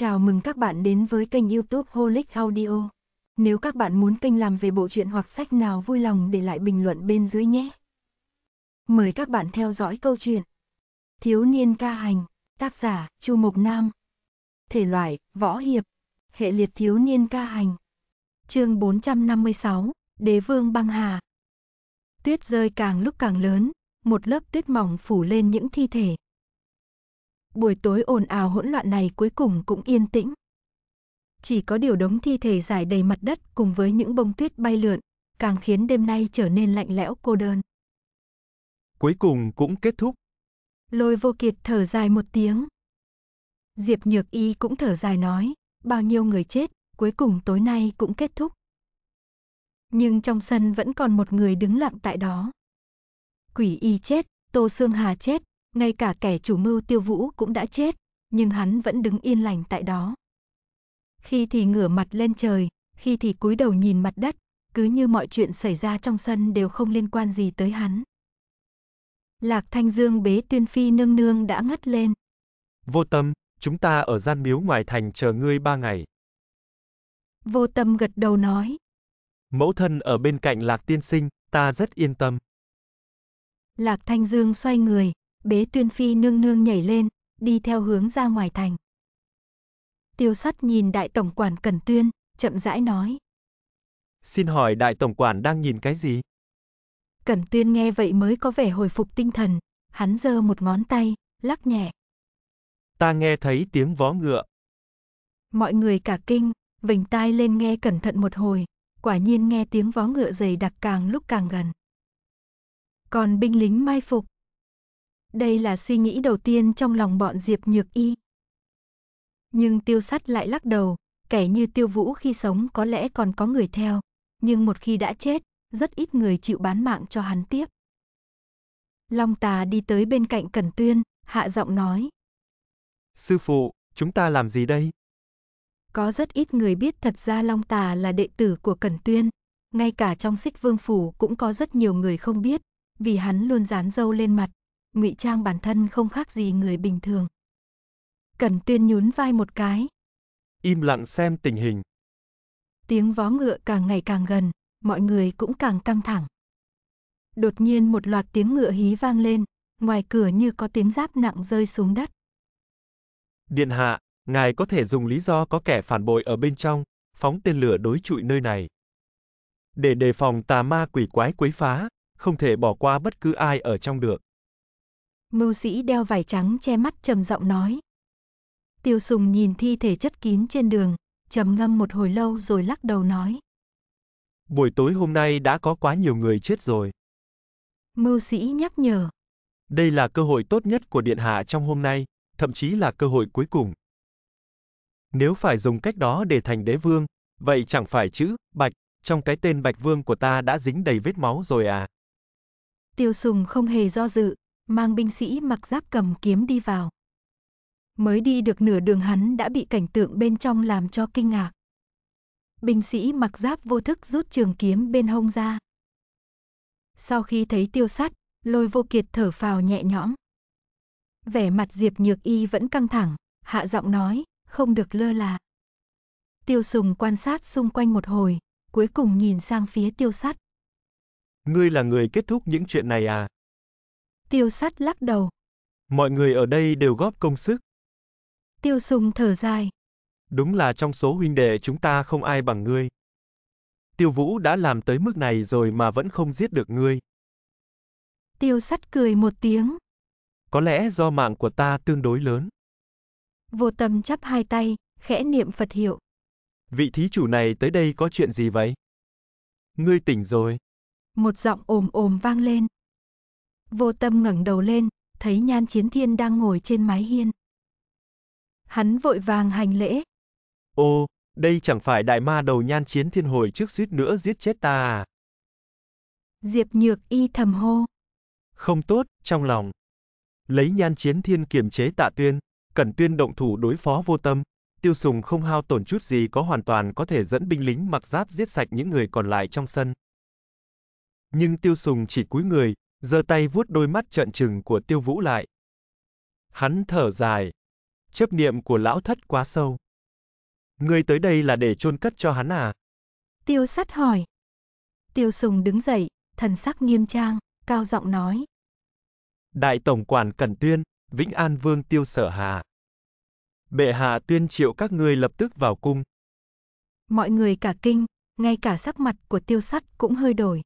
Chào mừng các bạn đến với kênh youtube Holic Audio. Nếu các bạn muốn kênh làm về bộ truyện hoặc sách nào vui lòng để lại bình luận bên dưới nhé. Mời các bạn theo dõi câu chuyện Thiếu niên ca hành, tác giả Chu Mộc Nam. Thể loại, võ hiệp, hệ liệt thiếu niên ca hành. chương 456, Đế vương băng hà. Tuyết rơi càng lúc càng lớn, một lớp tuyết mỏng phủ lên những thi thể, buổi tối ồn ào hỗn loạn này cuối cùng cũng yên tĩnh. Chỉ có điều đống thi thể dài đầy mặt đất cùng với những bông tuyết bay lượn, càng khiến đêm nay trở nên lạnh lẽo cô đơn. Cuối cùng cũng kết thúc. Lôi vô kiệt thở dài một tiếng. Diệp Nhược Y cũng thở dài nói, bao nhiêu người chết, cuối cùng tối nay cũng kết thúc. Nhưng trong sân vẫn còn một người đứng lặng tại đó. Quỷ Y chết, Tô Sương Hà chết, ngay cả kẻ chủ mưu tiêu vũ cũng đã chết, nhưng hắn vẫn đứng yên lành tại đó. Khi thì ngửa mặt lên trời, khi thì cúi đầu nhìn mặt đất, cứ như mọi chuyện xảy ra trong sân đều không liên quan gì tới hắn. Lạc Thanh Dương bế tuyên phi nương nương đã ngất lên. Vô tâm, chúng ta ở gian miếu ngoài thành chờ ngươi ba ngày. Vô tâm gật đầu nói. Mẫu thân ở bên cạnh Lạc Tiên Sinh, ta rất yên tâm. Lạc Thanh Dương xoay người, bế tuyên phi nương nương nhảy lên, đi theo hướng ra ngoài thành. Tiêu sắt nhìn đại tổng quản Cẩn Tuyên, chậm rãi nói. Xin hỏi đại tổng quản đang nhìn cái gì? Cẩn Tuyên nghe vậy mới có vẻ hồi phục tinh thần, hắn giơ một ngón tay, lắc nhẹ. Ta nghe thấy tiếng vó ngựa. Mọi người cả kinh, vành tai lên nghe cẩn thận một hồi, quả nhiên nghe tiếng vó ngựa dày đặc càng lúc càng gần. Còn binh lính mai phục, đây là suy nghĩ đầu tiên trong lòng bọn Diệp Nhược Y. Nhưng tiêu sắt lại lắc đầu, kẻ như tiêu vũ khi sống có lẽ còn có người theo, nhưng một khi đã chết, rất ít người chịu bán mạng cho hắn tiếp. Long tà đi tới bên cạnh Cẩn Tuyên, hạ giọng nói. Sư phụ, chúng ta làm gì đây? Có rất ít người biết thật ra Long tà là đệ tử của Cẩn Tuyên. Ngay cả trong xích vương phủ cũng có rất nhiều người không biết, vì hắn luôn dán dâu lên mặt, ngụy trang bản thân không khác gì người bình thường. Cẩn tuyên nhún vai một cái. Im lặng xem tình hình. Tiếng vó ngựa càng ngày càng gần, mọi người cũng càng căng thẳng. Đột nhiên một loạt tiếng ngựa hí vang lên, ngoài cửa như có tiếng giáp nặng rơi xuống đất. Điện hạ, ngài có thể dùng lý do có kẻ phản bội ở bên trong, phóng tên lửa đối trụi nơi này. Để đề phòng tà ma quỷ quái quấy phá, không thể bỏ qua bất cứ ai ở trong được. Mưu sĩ đeo vải trắng che mắt trầm giọng nói. Tiêu sùng nhìn thi thể chất kín trên đường, trầm ngâm một hồi lâu rồi lắc đầu nói. Buổi tối hôm nay đã có quá nhiều người chết rồi. Mưu sĩ nhắc nhở. Đây là cơ hội tốt nhất của Điện Hạ trong hôm nay, thậm chí là cơ hội cuối cùng. Nếu phải dùng cách đó để thành đế vương, vậy chẳng phải chữ, bạch, trong cái tên bạch vương của ta đã dính đầy vết máu rồi à? Tiêu sùng không hề do dự, mang binh sĩ mặc giáp cầm kiếm đi vào. Mới đi được nửa đường hắn đã bị cảnh tượng bên trong làm cho kinh ngạc. Binh sĩ mặc giáp vô thức rút trường kiếm bên hông ra. Sau khi thấy tiêu sắt, lôi vô kiệt thở phào nhẹ nhõm. Vẻ mặt Diệp Nhược Y vẫn căng thẳng, hạ giọng nói, không được lơ là. Tiêu sùng quan sát xung quanh một hồi, cuối cùng nhìn sang phía tiêu sắt. Ngươi là người kết thúc những chuyện này à? Tiêu sắt lắc đầu. Mọi người ở đây đều góp công sức. Tiêu sùng thở dài. Đúng là trong số huynh đệ chúng ta không ai bằng ngươi. Tiêu vũ đã làm tới mức này rồi mà vẫn không giết được ngươi. Tiêu sắt cười một tiếng. Có lẽ do mạng của ta tương đối lớn. Vô tâm chắp hai tay, khẽ niệm Phật hiệu. Vị thí chủ này tới đây có chuyện gì vậy? Ngươi tỉnh rồi. Một giọng ồm ồm vang lên. Vô tâm ngẩng đầu lên, thấy Nhan Chiến Thiên đang ngồi trên mái hiên. Hắn vội vàng hành lễ. Ô, đây chẳng phải đại ma đầu Nhan Chiến Thiên hồi trước suýt nữa giết chết ta à? Diệp Nhược y thầm hô. Không tốt, trong lòng. Lấy Nhan Chiến Thiên kiềm chế tạ tuyên, cẩn tuyên động thủ đối phó vô tâm. Tiêu sùng không hao tổn chút gì có hoàn toàn có thể dẫn binh lính mặc giáp giết sạch những người còn lại trong sân. Nhưng tiêu sùng chỉ cúi người, giơ tay vuốt đôi mắt trợn trừng của tiêu vũ lại. Hắn thở dài. Chấp niệm của lão thất quá sâu. Ngươi tới đây là để chôn cất cho hắn à? Tiêu sắt hỏi. Tiêu sùng đứng dậy, thần sắc nghiêm trang, cao giọng nói. Đại Tổng quản Cẩn Tuyên, Vĩnh An Vương Tiêu Sở Hà. Bệ hạ tuyên triệu các ngươi lập tức vào cung. Mọi người cả kinh, ngay cả sắc mặt của tiêu sắt cũng hơi đổi.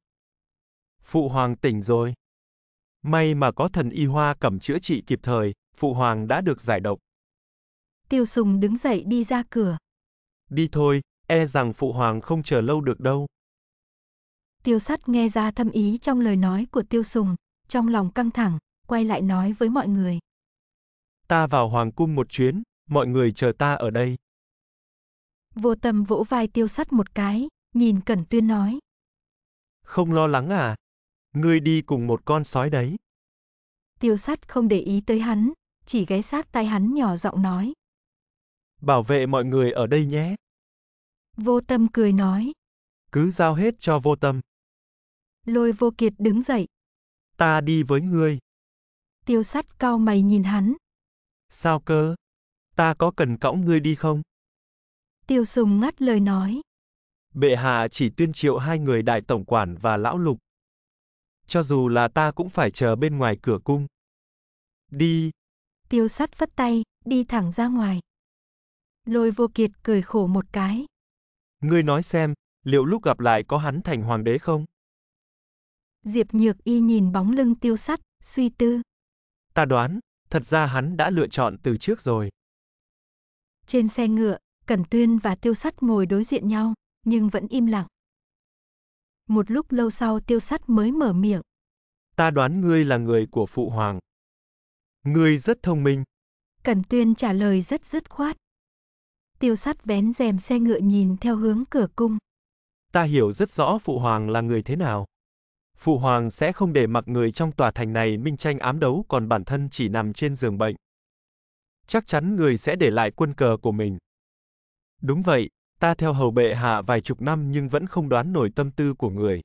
Phụ hoàng tỉnh rồi. May mà có thần y hoa cẩm chữa trị kịp thời, phụ hoàng đã được giải độc. Tiêu Sùng đứng dậy đi ra cửa. Đi thôi, e rằng phụ hoàng không chờ lâu được đâu. Tiêu sắt nghe ra thâm ý trong lời nói của Tiêu Sùng, trong lòng căng thẳng, quay lại nói với mọi người. Ta vào hoàng cung một chuyến, mọi người chờ ta ở đây. Vô tâm vỗ vai tiêu sắt một cái, nhìn Cẩn Tuyên nói. Không lo lắng à, Ngươi đi cùng một con sói đấy. Tiêu sắt không để ý tới hắn, chỉ ghé sát tai hắn nhỏ giọng nói. Bảo vệ mọi người ở đây nhé. Vô tâm cười nói. Cứ giao hết cho vô tâm. Lôi vô kiệt đứng dậy. Ta đi với ngươi. Tiêu sắt cao mày nhìn hắn. Sao cơ? Ta có cần cõng ngươi đi không? Tiêu sùng ngắt lời nói. Bệ hạ chỉ tuyên triệu hai người đại tổng quản và lão lục cho dù là ta cũng phải chờ bên ngoài cửa cung. Đi. Tiêu sắt phất tay, đi thẳng ra ngoài. Lôi vô kiệt cười khổ một cái. Ngươi nói xem, liệu lúc gặp lại có hắn thành hoàng đế không? Diệp Nhược Y nhìn bóng lưng tiêu sắt, suy tư. Ta đoán, thật ra hắn đã lựa chọn từ trước rồi. Trên xe ngựa, Cẩn Tuyên và tiêu sắt ngồi đối diện nhau, nhưng vẫn im lặng. Một lúc lâu sau tiêu sắt mới mở miệng. Ta đoán ngươi là người của phụ hoàng. Ngươi rất thông minh. Cẩn tuyên trả lời rất dứt khoát. Tiêu sắt vén rèm xe ngựa nhìn theo hướng cửa cung. Ta hiểu rất rõ phụ hoàng là người thế nào. Phụ hoàng sẽ không để mặc người trong tòa thành này minh tranh ám đấu còn bản thân chỉ nằm trên giường bệnh. Chắc chắn người sẽ để lại quân cờ của mình. Đúng vậy, Ta theo hầu bệ hạ vài chục năm nhưng vẫn không đoán nổi tâm tư của người.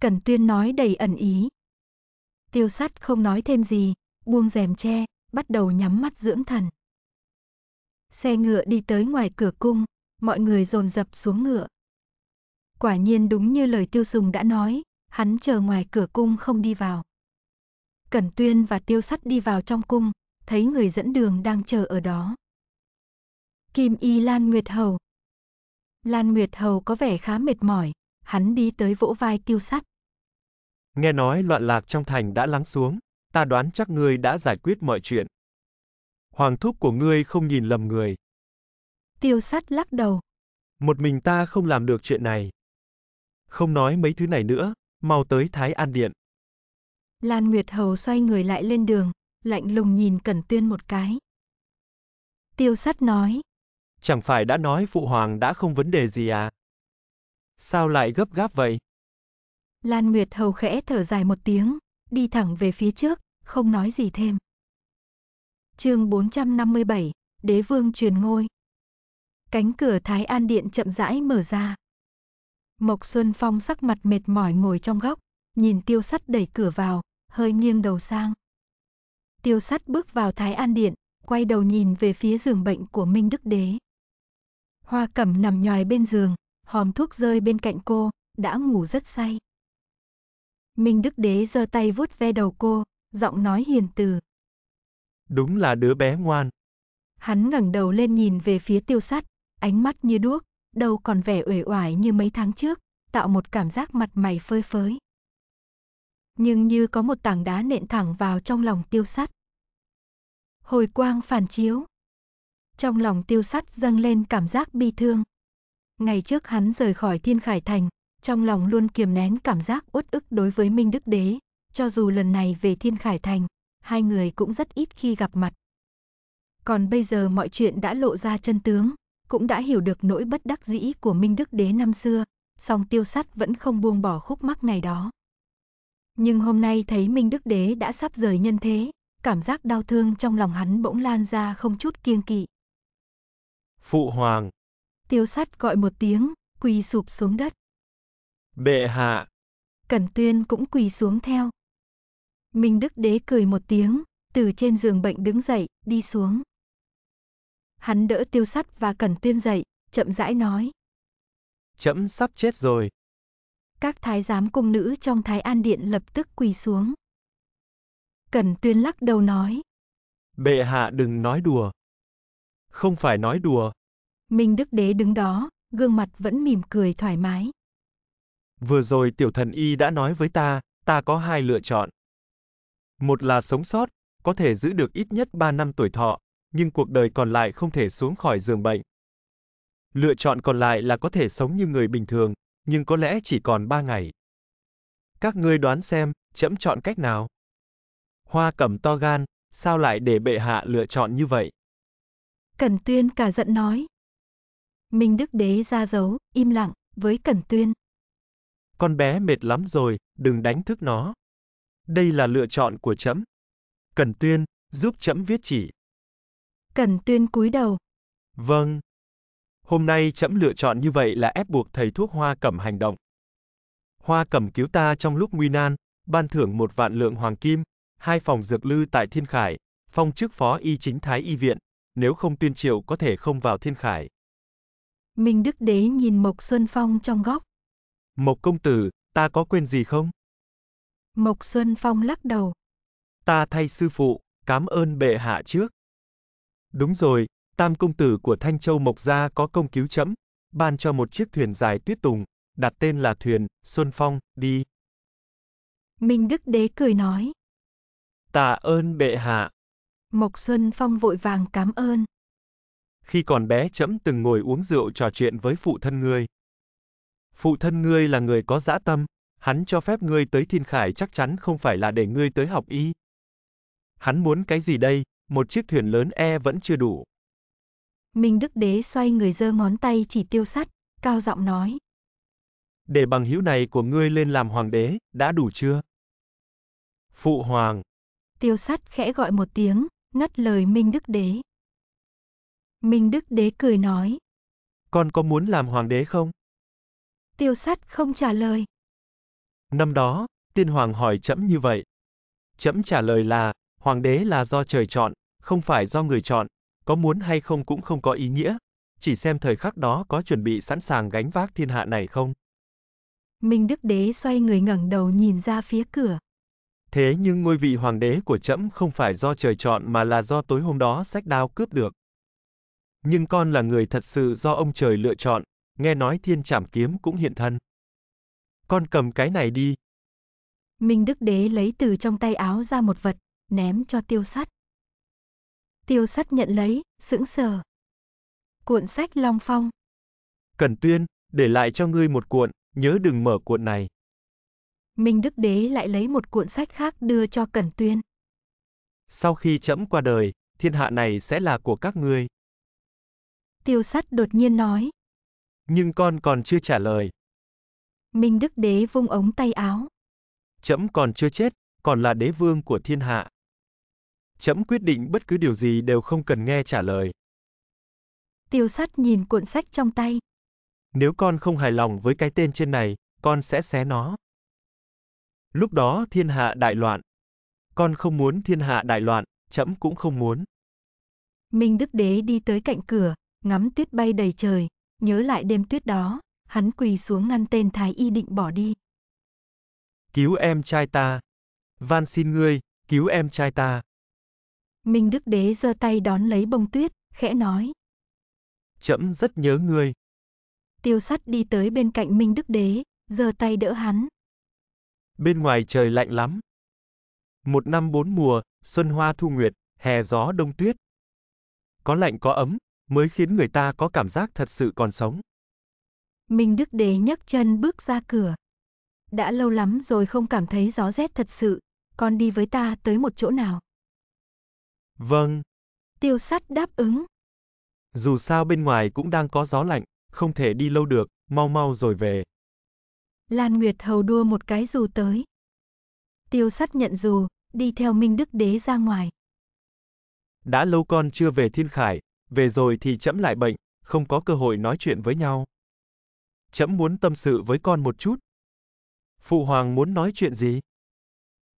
Cần tuyên nói đầy ẩn ý. Tiêu sắt không nói thêm gì, buông rèm che, bắt đầu nhắm mắt dưỡng thần. Xe ngựa đi tới ngoài cửa cung, mọi người dồn dập xuống ngựa. Quả nhiên đúng như lời tiêu sùng đã nói, hắn chờ ngoài cửa cung không đi vào. Cẩn Tuyên và Tiêu Sắt đi vào trong cung, thấy người dẫn đường đang chờ ở đó. Kim Y Lan Nguyệt Hầu, Lan Nguyệt Hầu có vẻ khá mệt mỏi, hắn đi tới vỗ vai tiêu sắt. Nghe nói loạn lạc trong thành đã lắng xuống, ta đoán chắc ngươi đã giải quyết mọi chuyện. Hoàng thúc của ngươi không nhìn lầm người. Tiêu sắt lắc đầu. Một mình ta không làm được chuyện này. Không nói mấy thứ này nữa, mau tới Thái An Điện. Lan Nguyệt Hầu xoay người lại lên đường, lạnh lùng nhìn Cẩn Tuyên một cái. Tiêu sắt nói, Chẳng phải đã nói phụ hoàng đã không vấn đề gì à? Sao lại gấp gáp vậy? Lan Nguyệt hầu khẽ thở dài một tiếng, đi thẳng về phía trước, không nói gì thêm. Chương 457, Đế vương truyền ngôi. Cánh cửa Thái An điện chậm rãi mở ra. Mộc Xuân Phong sắc mặt mệt mỏi ngồi trong góc, nhìn Tiêu Sắt đẩy cửa vào, hơi nghiêng đầu sang. Tiêu Sắt bước vào Thái An điện, quay đầu nhìn về phía giường bệnh của Minh Đức Đế. Hoa cẩm nằm nhòi bên giường, hòm thuốc rơi bên cạnh cô, đã ngủ rất say. Minh Đức Đế giơ tay vuốt ve đầu cô, giọng nói hiền từ. Đúng là đứa bé ngoan. Hắn ngẩng đầu lên nhìn về phía tiêu sắt, ánh mắt như đuốc, đâu còn vẻ uể oải như mấy tháng trước, tạo một cảm giác mặt mày phơi phới. Nhưng như có một tảng đá nện thẳng vào trong lòng tiêu sắt. Hồi quang phản chiếu, trong lòng tiêu sắt dâng lên cảm giác bi thương. Ngày trước hắn rời khỏi thiên khải thành, trong lòng luôn kiềm nén cảm giác uất ức đối với Minh Đức Đế, cho dù lần này về thiên khải thành, hai người cũng rất ít khi gặp mặt. Còn bây giờ mọi chuyện đã lộ ra chân tướng, cũng đã hiểu được nỗi bất đắc dĩ của Minh Đức Đế năm xưa, song tiêu sắt vẫn không buông bỏ khúc mắc ngày đó. Nhưng hôm nay thấy Minh Đức Đế đã sắp rời nhân thế, cảm giác đau thương trong lòng hắn bỗng lan ra không chút kiêng kỵ. Phụ hoàng. Tiêu sắt gọi một tiếng, quỳ sụp xuống đất. Bệ hạ. Cẩn tuyên cũng quỳ xuống theo. Minh Đức Đế cười một tiếng, từ trên giường bệnh đứng dậy, đi xuống. Hắn đỡ tiêu sắt và cẩn tuyên dậy, chậm rãi nói. Chậm sắp chết rồi. Các thái giám cung nữ trong thái an điện lập tức quỳ xuống. Cẩn tuyên lắc đầu nói. Bệ hạ đừng nói đùa, không phải nói đùa. Minh Đức Đế đứng đó, gương mặt vẫn mỉm cười thoải mái. Vừa rồi tiểu thần y đã nói với ta, ta có hai lựa chọn. Một là sống sót, có thể giữ được ít nhất 3 năm tuổi thọ, nhưng cuộc đời còn lại không thể xuống khỏi giường bệnh. Lựa chọn còn lại là có thể sống như người bình thường, nhưng có lẽ chỉ còn 3 ngày. Các ngươi đoán xem, chậm chọn cách nào? Hoa cẩm to gan, sao lại để bệ hạ lựa chọn như vậy? Cẩn Tuyên cả giận nói. Minh Đức Đế ra dấu, im lặng, với Cẩn Tuyên. Con bé mệt lắm rồi, đừng đánh thức nó. Đây là lựa chọn của trẫm. Cẩn Tuyên, giúp trẫm viết chỉ. Cẩn Tuyên cúi đầu. Vâng. Hôm nay trẫm lựa chọn như vậy là ép buộc thầy thuốc Hoa Cẩm hành động. Hoa Cẩm cứu ta trong lúc nguy nan, ban thưởng một vạn lượng hoàng kim, hai phòng dược lư tại Thiên Khải, phong chức phó y chính thái y viện, nếu không tuyên triệu có thể không vào thiên khải. Minh Đức Đế nhìn Mộc Xuân Phong trong góc. Mộc công tử, ta có quên gì không? Mộc Xuân Phong lắc đầu. Ta thay sư phụ, cảm ơn bệ hạ trước. Đúng rồi, tam công tử của Thanh Châu Mộc Gia có công cứu chấm, ban cho một chiếc thuyền dài tuyết tùng, đặt tên là thuyền Xuân Phong, đi. Minh Đức Đế cười nói. Tạ ơn bệ hạ. Mộc Xuân Phong vội vàng cảm ơn. Khi còn bé trẫm từng ngồi uống rượu trò chuyện với phụ thân ngươi. Phụ thân ngươi là người có dã tâm, hắn cho phép ngươi tới thiên khải chắc chắn không phải là để ngươi tới học y. Hắn muốn cái gì đây, một chiếc thuyền lớn e vẫn chưa đủ. Minh Đức Đế xoay người giơ ngón tay chỉ tiêu sắt, cao giọng nói. Để bằng hữu này của ngươi lên làm hoàng đế, đã đủ chưa? Phụ hoàng. Tiêu sắt khẽ gọi một tiếng, ngắt lời Minh Đức Đế. Minh Đức Đế cười nói. Con có muốn làm hoàng đế không? Tiêu sắt không trả lời. Năm đó, tiên hoàng hỏi chấm như vậy. Chấm trả lời là, hoàng đế là do trời chọn, không phải do người chọn, có muốn hay không cũng không có ý nghĩa, chỉ xem thời khắc đó có chuẩn bị sẵn sàng gánh vác thiên hạ này không. Minh Đức Đế xoay người ngẩng đầu nhìn ra phía cửa. Thế nhưng ngôi vị hoàng đế của trẫm không phải do trời chọn mà là do tối hôm đó sách đao cướp được. Nhưng con là người thật sự do ông trời lựa chọn, nghe nói thiên trảm kiếm cũng hiện thân. Con cầm cái này đi. Minh Đức Đế lấy từ trong tay áo ra một vật, ném cho tiêu sắt. Tiêu sắt nhận lấy, sững sờ. Cuộn sách Long Phong. Cần Tuyên, để lại cho ngươi một cuộn, nhớ đừng mở cuộn này. Minh Đức Đế lại lấy một cuộn sách khác đưa cho Cẩn Tuyên. Sau khi chấm qua đời, thiên hạ này sẽ là của các ngươi. Tiêu sắt đột nhiên nói. Nhưng con còn chưa trả lời. Minh Đức Đế vung ống tay áo. Chấm còn chưa chết, còn là đế vương của thiên hạ. Chấm quyết định bất cứ điều gì đều không cần nghe trả lời. Tiêu sắt nhìn cuộn sách trong tay. Nếu con không hài lòng với cái tên trên này, con sẽ xé nó. Lúc đó thiên hạ đại loạn. Con không muốn thiên hạ đại loạn, trẫm cũng không muốn. Minh Đức Đế đi tới cạnh cửa, ngắm tuyết bay đầy trời, nhớ lại đêm tuyết đó, hắn quỳ xuống ngăn tên Thái Y định bỏ đi. Cứu em trai ta. Van xin ngươi, cứu em trai ta. Minh Đức Đế giơ tay đón lấy bông tuyết, khẽ nói. Chậm rất nhớ ngươi. Tiêu sắt đi tới bên cạnh Minh Đức Đế, giơ tay đỡ hắn. Bên ngoài trời lạnh lắm. Một năm bốn mùa, xuân hoa thu nguyệt, hè gió đông tuyết. Có lạnh có ấm, mới khiến người ta có cảm giác thật sự còn sống. Minh Đức Đế nhấc chân bước ra cửa. Đã lâu lắm rồi không cảm thấy gió rét thật sự, con đi với ta tới một chỗ nào. Vâng. Tiêu sắt đáp ứng. Dù sao bên ngoài cũng đang có gió lạnh, không thể đi lâu được, mau mau rồi về. Lan Nguyệt hầu đua một cái dù tới. Tiêu sắt nhận dù, đi theo Minh Đức Đế ra ngoài. Đã lâu con chưa về Thiên Khải, về rồi thì chậm lại bệnh, không có cơ hội nói chuyện với nhau. Chậm muốn tâm sự với con một chút. Phụ hoàng muốn nói chuyện gì?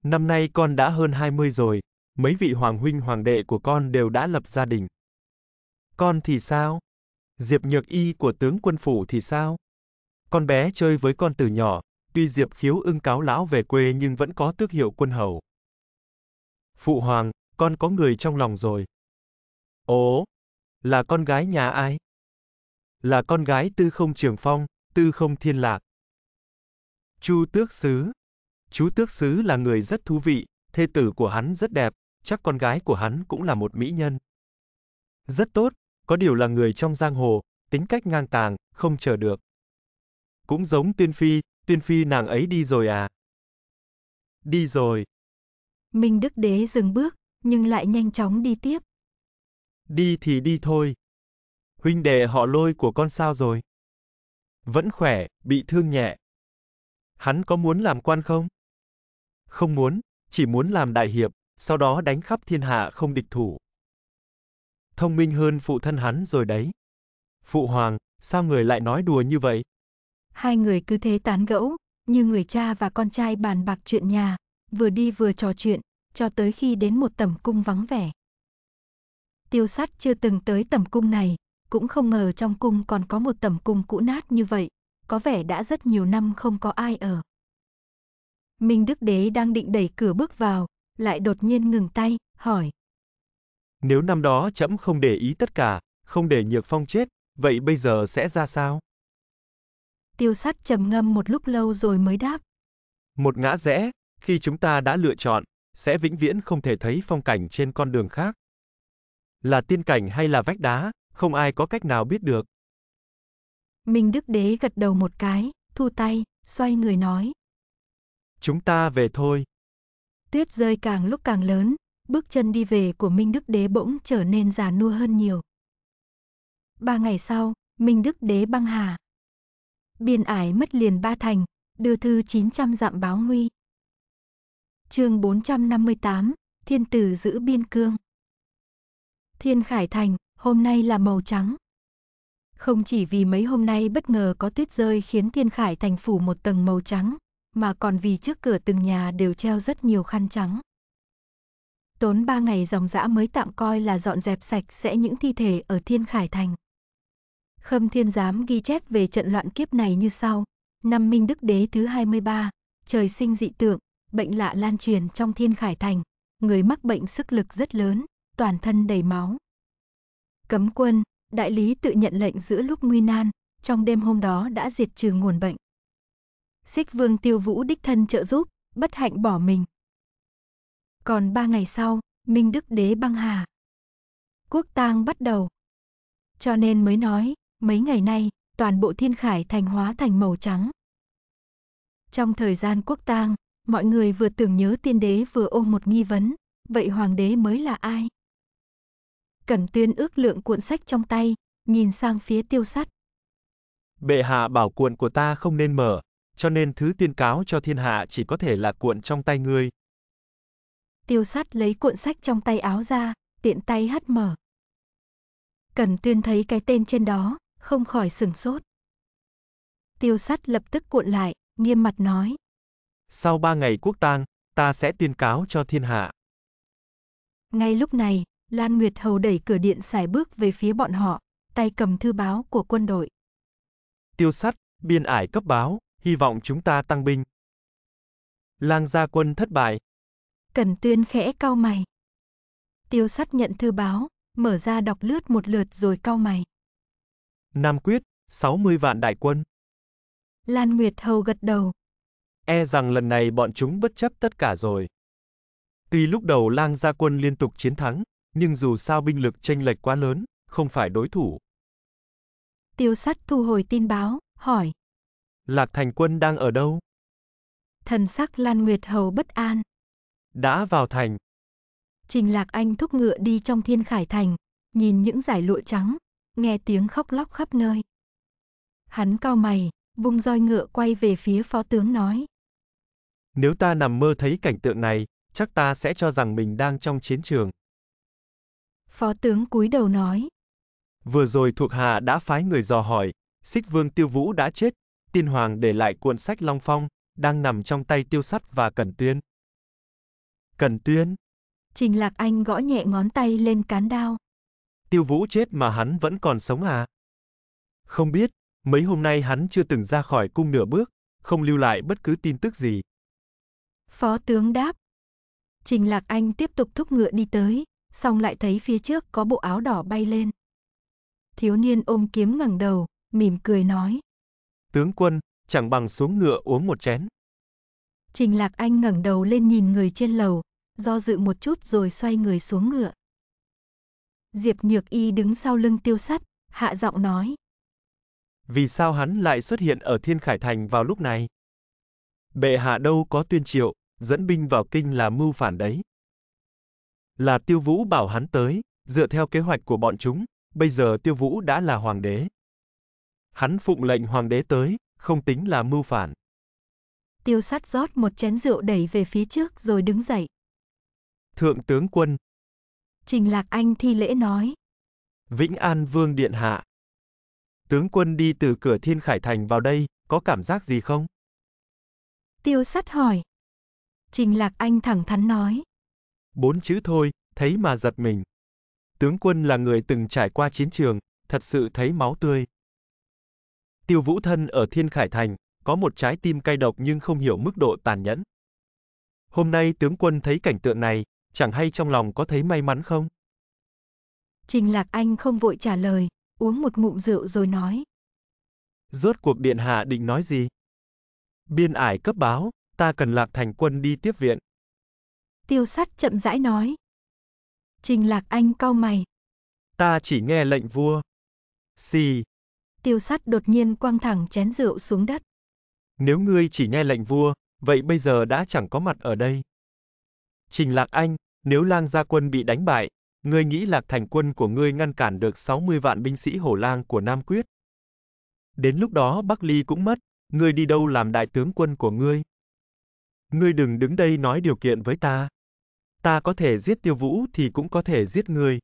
Năm nay con đã hơn 20 rồi, mấy vị hoàng huynh hoàng đệ của con đều đã lập gia đình. Con thì sao? Diệp Nhược Y của tướng quân phủ thì sao? Con bé chơi với con từ nhỏ, tuy Diệp Khiếu ưng cáo lão về quê nhưng vẫn có tước hiệu quân hầu. Phụ hoàng, con có người trong lòng rồi. Ồ, là con gái nhà ai? Là con gái tư không trường phong, tư không thiên lạc. Chu tước sứ. Chú tước sứ là người rất thú vị, thê tử của hắn rất đẹp, chắc con gái của hắn cũng là một mỹ nhân. Rất tốt, có điều là người trong giang hồ, tính cách ngang tàng, không chờ được. Cũng giống Tuyên Phi, Tuyên Phi nàng ấy đi rồi à? Đi rồi. Minh Đức Đế dừng bước, nhưng lại nhanh chóng đi tiếp. Đi thì đi thôi. Huynh đệ họ lôi của con sao rồi? Vẫn khỏe, bị thương nhẹ. Hắn có muốn làm quan không? Không muốn, chỉ muốn làm đại hiệp, sau đó đánh khắp thiên hạ không địch thủ. Thông minh hơn phụ thân hắn rồi đấy. Phụ hoàng, sao người lại nói đùa như vậy? Hai người cứ thế tán gẫu, như người cha và con trai bàn bạc chuyện nhà, vừa đi vừa trò chuyện, cho tới khi đến một tẩm cung vắng vẻ. Tiêu sắt chưa từng tới tẩm cung này, cũng không ngờ trong cung còn có một tẩm cung cũ nát như vậy, có vẻ đã rất nhiều năm không có ai ở. Minh Đức Đế đang định đẩy cửa bước vào, lại đột nhiên ngừng tay, hỏi. Nếu năm đó trẫm không để ý tất cả, không để Nhược Phong chết, vậy bây giờ sẽ ra sao? tiêu sắt trầm ngâm một lúc lâu rồi mới đáp. Một ngã rẽ, khi chúng ta đã lựa chọn, sẽ vĩnh viễn không thể thấy phong cảnh trên con đường khác. Là tiên cảnh hay là vách đá, không ai có cách nào biết được. Minh Đức Đế gật đầu một cái, thu tay, xoay người nói. Chúng ta về thôi. Tuyết rơi càng lúc càng lớn, bước chân đi về của Minh Đức Đế bỗng trở nên già nua hơn nhiều. Ba ngày sau, Minh Đức Đế băng hà, biên ải mất liền ba thành, đưa thư 900 dặm báo nguy. Chương 458, Thiên tử giữ biên cương. Thiên Khải Thành, hôm nay là màu trắng. Không chỉ vì mấy hôm nay bất ngờ có tuyết rơi khiến Thiên Khải Thành phủ một tầng màu trắng, mà còn vì trước cửa từng nhà đều treo rất nhiều khăn trắng. Tốn ba ngày dòng dã mới tạm coi là dọn dẹp sạch sẽ những thi thể ở Thiên Khải Thành. Khâm Thiên Giám ghi chép về trận loạn kiếp này như sau. Năm Minh Đức Đế thứ 23, trời sinh dị tượng, bệnh lạ lan truyền trong thiên khải thành. Người mắc bệnh sức lực rất lớn, toàn thân đầy máu. Cấm quân, đại lý tự nhận lệnh giữa lúc nguy nan, trong đêm hôm đó đã diệt trừ nguồn bệnh. Xích vương tiêu vũ đích thân trợ giúp, bất hạnh bỏ mình. Còn ba ngày sau, Minh Đức Đế băng hà. Quốc tang bắt đầu. Cho nên mới nói, Mấy ngày nay, toàn bộ thiên khải thành hóa thành màu trắng. Trong thời gian quốc tang, mọi người vừa tưởng nhớ tiên đế vừa ôm một nghi vấn, vậy hoàng đế mới là ai? cẩn tuyên ước lượng cuộn sách trong tay, nhìn sang phía tiêu sắt. Bệ hạ bảo cuộn của ta không nên mở, cho nên thứ tuyên cáo cho thiên hạ chỉ có thể là cuộn trong tay ngươi. Tiêu sắt lấy cuộn sách trong tay áo ra, tiện tay hất mở. Cẩn tuyên thấy cái tên trên đó, không khỏi sửng sốt. Tiêu sắt lập tức cuộn lại, nghiêm mặt nói. Sau ba ngày quốc tang, ta sẽ tuyên cáo cho thiên hạ. Ngay lúc này, Lan Nguyệt Hầu đẩy cửa điện xài bước về phía bọn họ, tay cầm thư báo của quân đội. Tiêu sắt, biên ải cấp báo, hy vọng chúng ta tăng binh. Lang gia quân thất bại. Cần tuyên khẽ cau mày. Tiêu sắt nhận thư báo, mở ra đọc lướt một lượt rồi cau mày. Nam quyết, 60 vạn đại quân. Lan Nguyệt Hầu gật đầu. E rằng lần này bọn chúng bất chấp tất cả rồi. Tuy lúc đầu lang gia quân liên tục chiến thắng, nhưng dù sao binh lực chênh lệch quá lớn, không phải đối thủ. Tiêu sắt thu hồi tin báo, hỏi. Lạc thành quân đang ở đâu? Thần sắc Lan Nguyệt Hầu bất an. Đã vào thành. Trình Lạc Anh thúc ngựa đi trong thiên khải thành, nhìn những giải lụa trắng, nghe tiếng khóc lóc khắp nơi. Hắn cao mày, vung roi ngựa quay về phía phó tướng nói. Nếu ta nằm mơ thấy cảnh tượng này, chắc ta sẽ cho rằng mình đang trong chiến trường. Phó tướng cúi đầu nói. Vừa rồi thuộc hạ đã phái người dò hỏi, xích vương tiêu vũ đã chết, tiên hoàng để lại cuộn sách Long Phong, đang nằm trong tay tiêu sắt và Cẩn Tuyên. Cẩn Tuyên. Trình Lạc Anh gõ nhẹ ngón tay lên cán đao. Tiêu Vũ chết mà hắn vẫn còn sống à? Không biết, mấy hôm nay hắn chưa từng ra khỏi cung nửa bước, không lưu lại bất cứ tin tức gì. Phó tướng đáp. Trình Lạc Anh tiếp tục thúc ngựa đi tới, xong lại thấy phía trước có bộ áo đỏ bay lên. Thiếu niên ôm kiếm ngẩng đầu, mỉm cười nói. Tướng quân, chẳng bằng xuống ngựa uống một chén. Trình Lạc Anh ngẩng đầu lên nhìn người trên lầu, do dự một chút rồi xoay người xuống ngựa. Diệp Nhược Y đứng sau lưng tiêu sắt, hạ giọng nói. Vì sao hắn lại xuất hiện ở Thiên Khải Thành vào lúc này? Bệ hạ đâu có tuyên triệu, dẫn binh vào kinh là mưu phản đấy. Là tiêu vũ bảo hắn tới, dựa theo kế hoạch của bọn chúng, bây giờ tiêu vũ đã là hoàng đế. Hắn phụng lệnh hoàng đế tới, không tính là mưu phản. Tiêu sắt rót một chén rượu đẩy về phía trước rồi đứng dậy. Thượng tướng quân, Trình Lạc Anh thi lễ nói. Vĩnh An Vương Điện Hạ. Tướng quân đi từ cửa Thiên Khải Thành vào đây, có cảm giác gì không? Tiêu sắt hỏi. Trình Lạc Anh thẳng thắn nói. Bốn chữ thôi, thấy mà giật mình. Tướng quân là người từng trải qua chiến trường, thật sự thấy máu tươi. Tiêu Vũ Thân ở Thiên Khải Thành, có một trái tim cay độc nhưng không hiểu mức độ tàn nhẫn. Hôm nay tướng quân thấy cảnh tượng này, chẳng hay trong lòng có thấy may mắn không? Trình Lạc Anh không vội trả lời, uống một ngụm rượu rồi nói. Rốt cuộc điện hạ định nói gì? Biên ải cấp báo, ta cần Lạc Thành Quân đi tiếp viện. Tiêu sắt chậm rãi nói. Trình Lạc Anh cau mày. Ta chỉ nghe lệnh vua. Xì. Tiêu sắt đột nhiên quăng thẳng chén rượu xuống đất. Nếu ngươi chỉ nghe lệnh vua, vậy bây giờ đã chẳng có mặt ở đây. Trình Lạc Anh, nếu lang gia quân bị đánh bại, ngươi nghĩ lạc thành quân của ngươi ngăn cản được 60 vạn binh sĩ hổ lang của Nam Quyết. Đến lúc đó Bắc Ly cũng mất, ngươi đi đâu làm đại tướng quân của ngươi? Ngươi đừng đứng đây nói điều kiện với ta. Ta có thể giết tiêu vũ thì cũng có thể giết ngươi.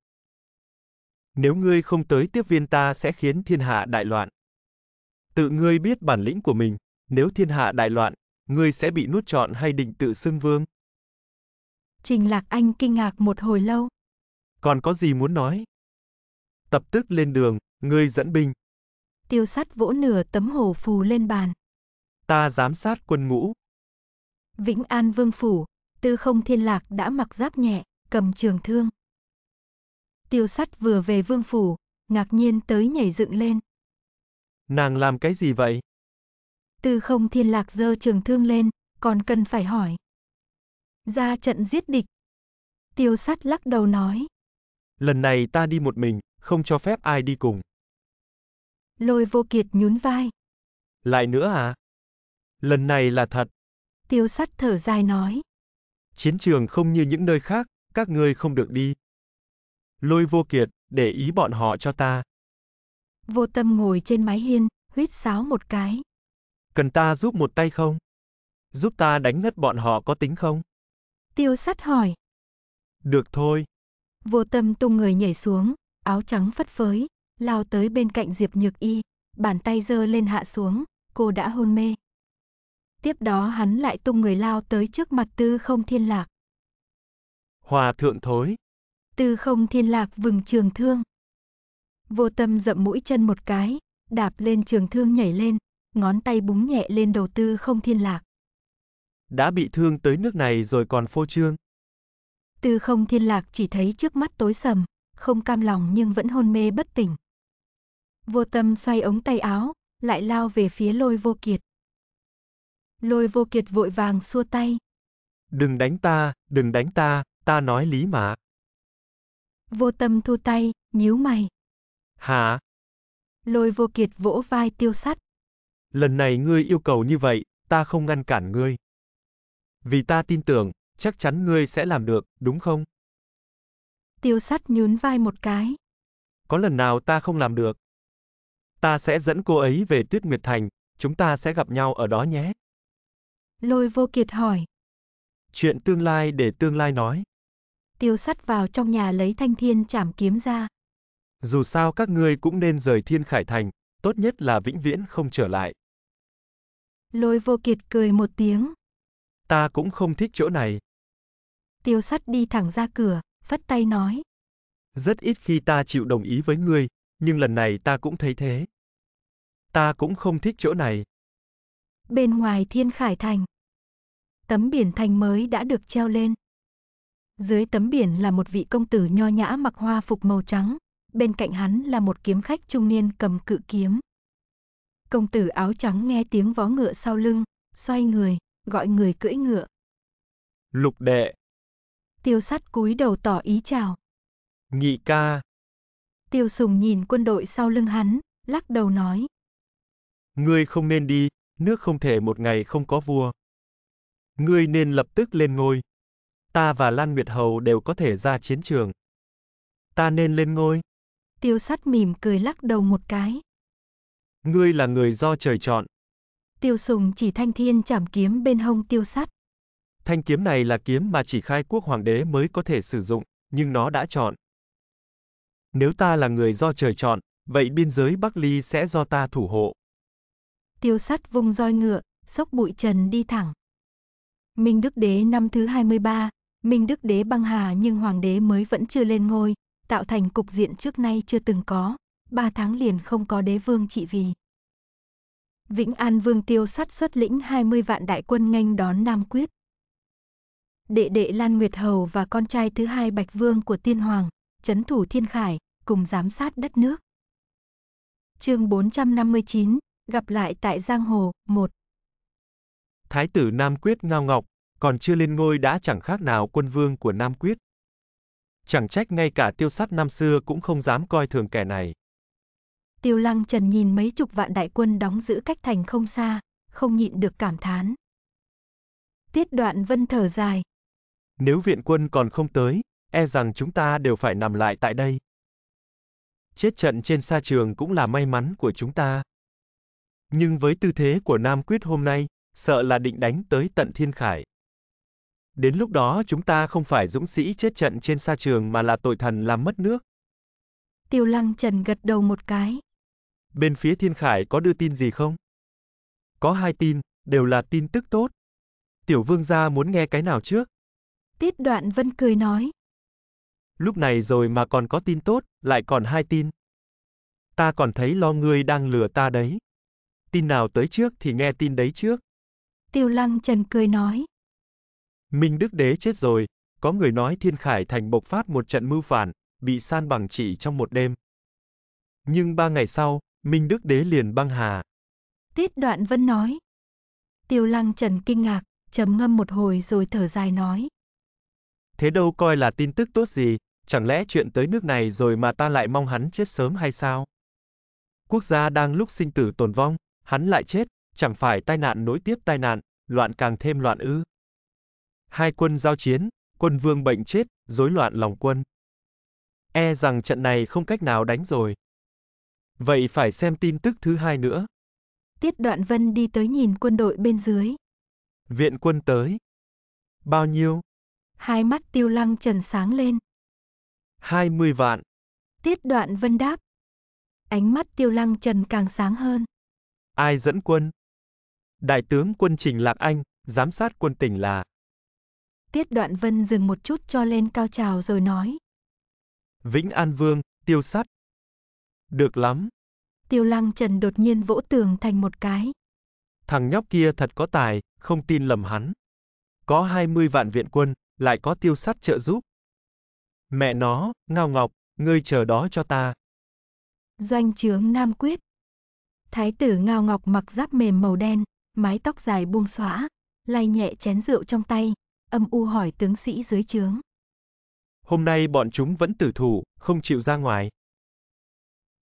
Nếu ngươi không tới tiếp viên ta sẽ khiến thiên hạ đại loạn. Tự ngươi biết bản lĩnh của mình, nếu thiên hạ đại loạn, ngươi sẽ bị nuốt trọn hay định tự xưng vương? Trình Lạc Anh kinh ngạc một hồi lâu. Còn có gì muốn nói? Tập tức lên đường, ngươi dẫn binh. Tiêu sắt vỗ nửa tấm hồ phù lên bàn. Ta giám sát quân ngũ. Vĩnh An Vương Phủ, tư không thiên lạc đã mặc giáp nhẹ, cầm trường thương. Tiêu sắt vừa về Vương Phủ, ngạc nhiên tới nhảy dựng lên. Nàng làm cái gì vậy? Tư không thiên lạc giơ trường thương lên, còn cần phải hỏi ra trận giết địch. Tiêu sắt lắc đầu nói. Lần này ta đi một mình, không cho phép ai đi cùng. Lôi vô kiệt nhún vai. Lại nữa à? Lần này là thật. Tiêu sắt thở dài nói. Chiến trường không như những nơi khác, các ngươi không được đi. Lôi vô kiệt, để ý bọn họ cho ta. Vô tâm ngồi trên mái hiên, huýt sáo một cái. Cần ta giúp một tay không? Giúp ta đánh ngất bọn họ có tính không? Tiêu sắt hỏi. Được thôi. Vô tâm tung người nhảy xuống, áo trắng phất phới, lao tới bên cạnh Diệp Nhược Y, bàn tay giơ lên hạ xuống, cô đã hôn mê. Tiếp đó hắn lại tung người lao tới trước mặt tư không thiên lạc. Hòa thượng thối. Tư không thiên lạc vừng trường thương. Vô tâm dậm mũi chân một cái, đạp lên trường thương nhảy lên, ngón tay búng nhẹ lên đầu tư không thiên lạc đã bị thương tới nước này rồi còn phô trương. Tư không thiên lạc chỉ thấy trước mắt tối sầm, không cam lòng nhưng vẫn hôn mê bất tỉnh. Vô tâm xoay ống tay áo, lại lao về phía lôi vô kiệt. Lôi vô kiệt vội vàng xua tay. Đừng đánh ta, đừng đánh ta, ta nói lý mà. Vô tâm thu tay, nhíu mày. Hả? Lôi vô kiệt vỗ vai tiêu sắt. Lần này ngươi yêu cầu như vậy, ta không ngăn cản ngươi. Vì ta tin tưởng, chắc chắn ngươi sẽ làm được, đúng không? Tiêu sắt nhún vai một cái. Có lần nào ta không làm được? Ta sẽ dẫn cô ấy về Tuyết Nguyệt Thành, chúng ta sẽ gặp nhau ở đó nhé. Lôi vô kiệt hỏi. Chuyện tương lai để tương lai nói. Tiêu sắt vào trong nhà lấy thanh thiên chảm kiếm ra. Dù sao các ngươi cũng nên rời thiên khải thành, tốt nhất là vĩnh viễn không trở lại. Lôi vô kiệt cười một tiếng ta cũng không thích chỗ này. Tiêu sắt đi thẳng ra cửa, phất tay nói. Rất ít khi ta chịu đồng ý với ngươi, nhưng lần này ta cũng thấy thế. Ta cũng không thích chỗ này. Bên ngoài thiên khải thành, tấm biển thành mới đã được treo lên. Dưới tấm biển là một vị công tử nho nhã mặc hoa phục màu trắng, bên cạnh hắn là một kiếm khách trung niên cầm cự kiếm. Công tử áo trắng nghe tiếng vó ngựa sau lưng, xoay người, gọi người cưỡi ngựa. Lục đệ. Tiêu sắt cúi đầu tỏ ý chào. Nhị ca. Tiêu sùng nhìn quân đội sau lưng hắn, lắc đầu nói. Ngươi không nên đi, nước không thể một ngày không có vua. Ngươi nên lập tức lên ngôi. Ta và Lan Nguyệt Hầu đều có thể ra chiến trường. Ta nên lên ngôi. Tiêu sắt mỉm cười lắc đầu một cái. Ngươi là người do trời chọn, tiêu sùng chỉ thanh thiên chảm kiếm bên hông tiêu sắt. Thanh kiếm này là kiếm mà chỉ khai quốc hoàng đế mới có thể sử dụng, nhưng nó đã chọn. Nếu ta là người do trời chọn, vậy biên giới Bắc Ly sẽ do ta thủ hộ. Tiêu sắt vung roi ngựa, sốc bụi trần đi thẳng. Minh Đức Đế năm thứ 23, Minh Đức Đế băng hà nhưng hoàng đế mới vẫn chưa lên ngôi, tạo thành cục diện trước nay chưa từng có, ba tháng liền không có đế vương trị vì. Vĩnh An Vương Tiêu Sắt xuất lĩnh 20 vạn đại quân nghênh đón Nam Quyết. Đệ đệ Lan Nguyệt Hầu và con trai thứ hai Bạch Vương của Tiên Hoàng, chấn thủ Thiên Khải, cùng giám sát đất nước. Chương 459, gặp lại tại Giang Hồ, 1 Thái tử Nam Quyết ngao ngọc, còn chưa lên ngôi đã chẳng khác nào quân vương của Nam Quyết. Chẳng trách ngay cả tiêu sắt năm xưa cũng không dám coi thường kẻ này. Tiêu Lăng Trần nhìn mấy chục vạn đại quân đóng giữ cách thành không xa, không nhịn được cảm thán. Tiết đoạn vân thở dài. Nếu viện quân còn không tới, e rằng chúng ta đều phải nằm lại tại đây. Chết trận trên sa trường cũng là may mắn của chúng ta. Nhưng với tư thế của Nam Quyết hôm nay, sợ là định đánh tới tận thiên khải. Đến lúc đó chúng ta không phải dũng sĩ chết trận trên sa trường mà là tội thần làm mất nước. Tiêu Lăng Trần gật đầu một cái. Bên phía Thiên Khải có đưa tin gì không? Có hai tin, đều là tin tức tốt. Tiểu vương gia muốn nghe cái nào trước? Tiết đoạn vân cười nói. Lúc này rồi mà còn có tin tốt, lại còn hai tin. Ta còn thấy lo ngươi đang lừa ta đấy. Tin nào tới trước thì nghe tin đấy trước. Tiêu lăng trần cười nói. Minh Đức Đế chết rồi, có người nói Thiên Khải thành bộc phát một trận mưu phản, bị san bằng trị trong một đêm. Nhưng ba ngày sau, Minh Đức Đế liền băng hà. Tiết Đoạn Vân nói. Tiêu Lăng Trần kinh ngạc, trầm ngâm một hồi rồi thở dài nói. Thế đâu coi là tin tức tốt gì, chẳng lẽ chuyện tới nước này rồi mà ta lại mong hắn chết sớm hay sao? Quốc gia đang lúc sinh tử tồn vong, hắn lại chết, chẳng phải tai nạn nối tiếp tai nạn, loạn càng thêm loạn ư. Hai quân giao chiến, quân vương bệnh chết, rối loạn lòng quân. E rằng trận này không cách nào đánh rồi. Vậy phải xem tin tức thứ hai nữa. Tiết Đoạn Vân đi tới nhìn quân đội bên dưới. Viện quân tới. Bao nhiêu? Hai mắt tiêu lăng trần sáng lên. Hai mươi vạn. Tiết Đoạn Vân đáp. Ánh mắt tiêu lăng trần càng sáng hơn. Ai dẫn quân? Đại tướng quân Trình Lạc Anh, giám sát quân tỉnh là. Tiết Đoạn Vân dừng một chút cho lên cao trào rồi nói. Vĩnh An Vương, tiêu sát, được lắm. Tiêu lăng trần đột nhiên vỗ tường thành một cái. Thằng nhóc kia thật có tài, không tin lầm hắn. Có 20 vạn viện quân, lại có tiêu sắt trợ giúp. Mẹ nó, ngao ngọc, ngươi chờ đó cho ta. Doanh trướng Nam Quyết Thái tử ngao ngọc mặc giáp mềm màu đen, mái tóc dài buông xõa, lay nhẹ chén rượu trong tay, âm u hỏi tướng sĩ dưới trướng. Hôm nay bọn chúng vẫn tử thủ, không chịu ra ngoài.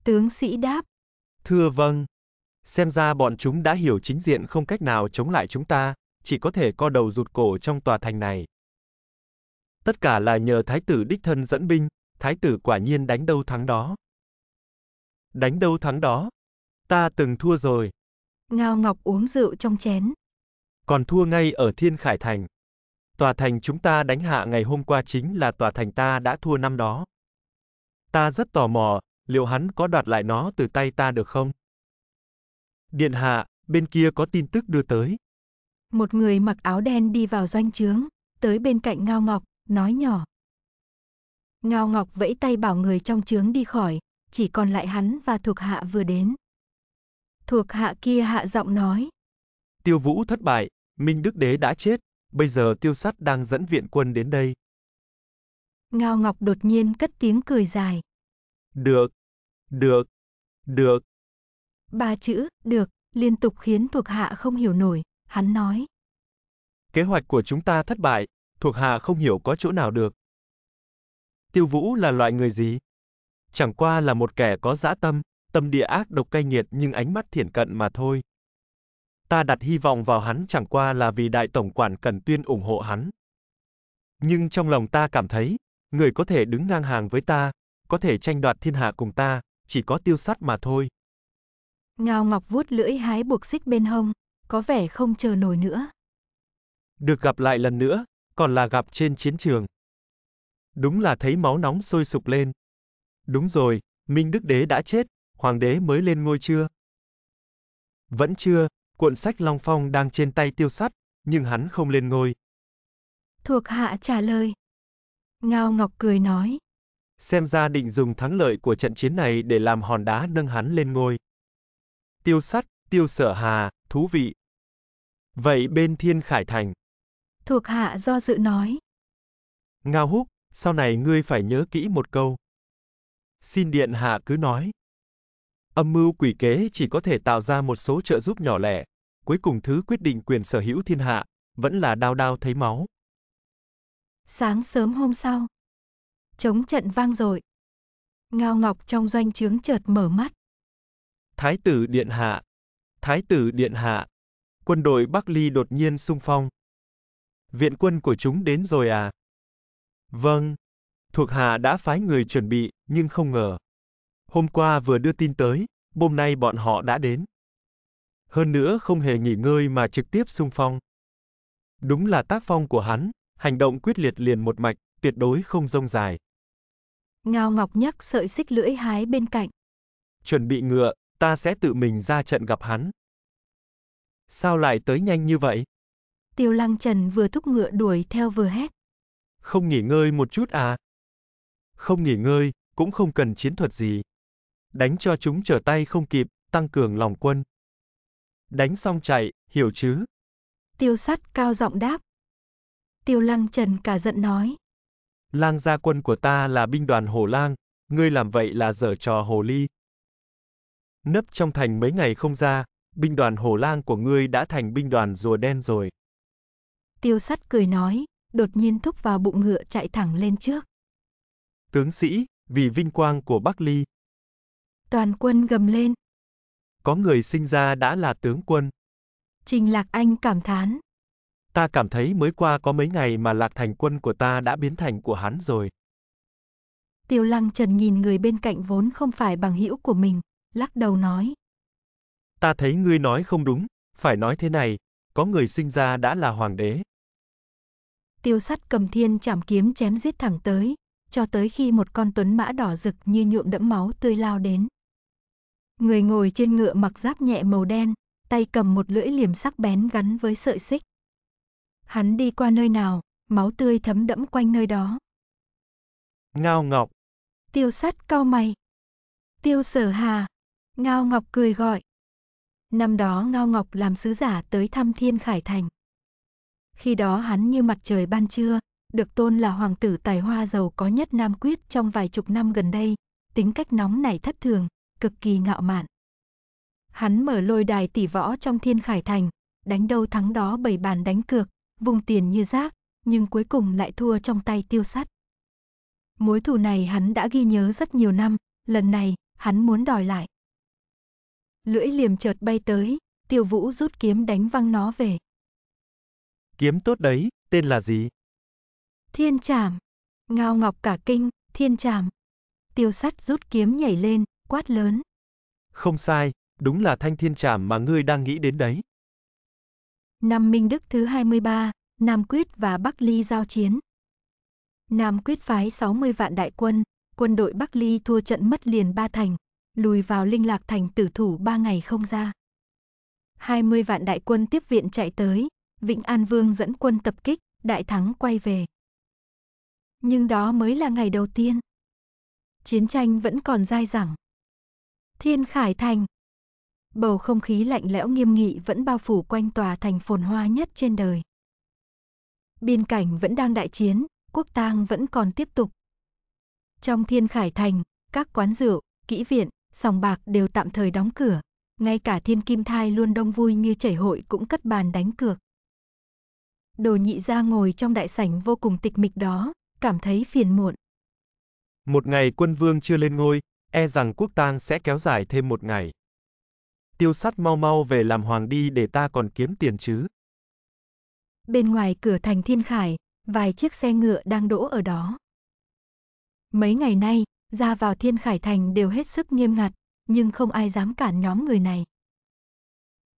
Tướng sĩ đáp. Thưa vâng. Xem ra bọn chúng đã hiểu chính diện không cách nào chống lại chúng ta, chỉ có thể co đầu rụt cổ trong tòa thành này. Tất cả là nhờ thái tử đích thân dẫn binh, thái tử quả nhiên đánh đâu thắng đó. Đánh đâu thắng đó? Ta từng thua rồi. Ngao Ngọc uống rượu trong chén. Còn thua ngay ở Thiên Khải Thành. Tòa thành chúng ta đánh hạ ngày hôm qua chính là tòa thành ta đã thua năm đó. Ta rất tò mò, liệu hắn có đoạt lại nó từ tay ta được không? Điện hạ, bên kia có tin tức đưa tới. Một người mặc áo đen đi vào doanh trướng, tới bên cạnh Ngao Ngọc, nói nhỏ. Ngao Ngọc vẫy tay bảo người trong trướng đi khỏi, chỉ còn lại hắn và thuộc hạ vừa đến. Thuộc hạ kia hạ giọng nói. Tiêu Vũ thất bại, Minh Đức Đế đã chết, bây giờ Tiêu Sắt đang dẫn viện quân đến đây. Ngao Ngọc đột nhiên cất tiếng cười dài. Được, được. Được. Ba chữ được liên tục khiến thuộc hạ không hiểu nổi, hắn nói. Kế hoạch của chúng ta thất bại, thuộc hạ không hiểu có chỗ nào được. Tiêu Vũ là loại người gì? Chẳng qua là một kẻ có dã tâm, tâm địa ác độc cay nghiệt nhưng ánh mắt thiển cận mà thôi. Ta đặt hy vọng vào hắn chẳng qua là vì đại tổng quản cần tuyên ủng hộ hắn. Nhưng trong lòng ta cảm thấy, người có thể đứng ngang hàng với ta, có thể tranh đoạt thiên hạ cùng ta, chỉ có tiêu sắt mà thôi. Ngao Ngọc vuốt lưỡi hái buộc xích bên hông, có vẻ không chờ nổi nữa. Được gặp lại lần nữa, còn là gặp trên chiến trường. Đúng là thấy máu nóng sôi sục lên. Đúng rồi, Minh Đức Đế đã chết, Hoàng đế mới lên ngôi chưa? Vẫn chưa, cuộn sách Long Phong đang trên tay tiêu sắt, nhưng hắn không lên ngôi. Thuộc hạ trả lời. Ngao Ngọc cười nói xem ra định dùng thắng lợi của trận chiến này để làm hòn đá nâng hắn lên ngôi. Tiêu sắt, tiêu sở hà, thú vị. Vậy bên thiên khải thành. Thuộc hạ do dự nói. Ngao húc, sau này ngươi phải nhớ kỹ một câu. Xin điện hạ cứ nói. Âm mưu quỷ kế chỉ có thể tạo ra một số trợ giúp nhỏ lẻ. Cuối cùng thứ quyết định quyền sở hữu thiên hạ, vẫn là đao đao thấy máu. Sáng sớm hôm sau, chống trận vang dội. Ngao Ngọc trong doanh trướng chợt mở mắt. Thái tử điện hạ, Thái tử điện hạ, quân đội Bắc Ly đột nhiên xung phong. Viện quân của chúng đến rồi à? Vâng, thuộc hạ đã phái người chuẩn bị, nhưng không ngờ. Hôm qua vừa đưa tin tới, hôm nay bọn họ đã đến. Hơn nữa không hề nghỉ ngơi mà trực tiếp xung phong. Đúng là tác phong của hắn, hành động quyết liệt liền một mạch, tuyệt đối không rông dài. Ngao Ngọc nhắc sợi xích lưỡi hái bên cạnh. Chuẩn bị ngựa, ta sẽ tự mình ra trận gặp hắn. Sao lại tới nhanh như vậy? Tiêu Lăng Trần vừa thúc ngựa đuổi theo vừa hét. Không nghỉ ngơi một chút à? Không nghỉ ngơi, cũng không cần chiến thuật gì. Đánh cho chúng trở tay không kịp, tăng cường lòng quân. Đánh xong chạy, hiểu chứ? Tiêu sắt cao giọng đáp. Tiêu Lăng Trần cả giận nói. Lang gia quân của ta là binh đoàn Hồ Lang, ngươi làm vậy là dở trò hồ ly. Nấp trong thành mấy ngày không ra, binh đoàn Hồ Lang của ngươi đã thành binh đoàn rùa đen rồi. Tiêu sắt cười nói, đột nhiên thúc vào bụng ngựa chạy thẳng lên trước. Tướng sĩ, vì vinh quang của Bắc Ly. Toàn quân gầm lên. Có người sinh ra đã là tướng quân. Trình Lạc Anh cảm thán. Ta cảm thấy mới qua có mấy ngày mà lạc thành quân của ta đã biến thành của hắn rồi. Tiêu lăng trần nhìn người bên cạnh vốn không phải bằng hữu của mình, lắc đầu nói. Ta thấy ngươi nói không đúng, phải nói thế này, có người sinh ra đã là hoàng đế. Tiêu sắt cầm thiên chạm kiếm chém giết thẳng tới, cho tới khi một con tuấn mã đỏ rực như nhuộm đẫm máu tươi lao đến. Người ngồi trên ngựa mặc giáp nhẹ màu đen, tay cầm một lưỡi liềm sắc bén gắn với sợi xích. Hắn đi qua nơi nào, máu tươi thấm đẫm quanh nơi đó. Ngao Ngọc. Tiêu sắt cao mày. Tiêu sở hà. Ngao Ngọc cười gọi. Năm đó Ngao Ngọc làm sứ giả tới thăm Thiên Khải Thành. Khi đó hắn như mặt trời ban trưa, được tôn là hoàng tử tài hoa giàu có nhất Nam Quyết trong vài chục năm gần đây, tính cách nóng nảy thất thường, cực kỳ ngạo mạn. Hắn mở lôi đài tỷ võ trong Thiên Khải Thành, đánh đâu thắng đó bảy bàn đánh cược, vung tiền như rác, nhưng cuối cùng lại thua trong tay tiêu sắt. Mối thù này hắn đã ghi nhớ rất nhiều năm, lần này, hắn muốn đòi lại. Lưỡi liềm chợt bay tới, tiêu vũ rút kiếm đánh văng nó về. Kiếm tốt đấy, tên là gì? Thiên trảm. Ngao ngọc cả kinh, thiên trảm. Tiêu sắt rút kiếm nhảy lên, quát lớn. Không sai, đúng là thanh thiên trảm mà ngươi đang nghĩ đến đấy. Năm Minh Đức thứ 23, Nam Quyết và Bắc Ly giao chiến. Nam Quyết phái 60 vạn đại quân, quân đội Bắc Ly thua trận mất liền ba thành, lùi vào Linh Lạc thành tử thủ ba ngày không ra. 20 vạn đại quân tiếp viện chạy tới, Vĩnh An Vương dẫn quân tập kích, đại thắng quay về. Nhưng đó mới là ngày đầu tiên. Chiến tranh vẫn còn dai dẳng. Thiên Khải Thành, bầu không khí lạnh lẽo nghiêm nghị vẫn bao phủ quanh tòa thành phồn hoa nhất trên đời. Biên cảnh vẫn đang đại chiến, quốc tang vẫn còn tiếp tục. Trong thiên khải thành, các quán rượu, kỹ viện, sòng bạc đều tạm thời đóng cửa. Ngay cả thiên kim thai luôn đông vui như chảy hội cũng cất bàn đánh cược. Đồ nhị gia ngồi trong đại sảnh vô cùng tịch mịch đó, cảm thấy phiền muộn. Một ngày quân vương chưa lên ngôi, e rằng quốc tang sẽ kéo dài thêm một ngày tiêu sắt mau mau về làm hoàng đi để ta còn kiếm tiền chứ. Bên ngoài cửa thành Thiên Khải, vài chiếc xe ngựa đang đỗ ở đó. Mấy ngày nay, ra vào Thiên Khải Thành đều hết sức nghiêm ngặt, nhưng không ai dám cản nhóm người này.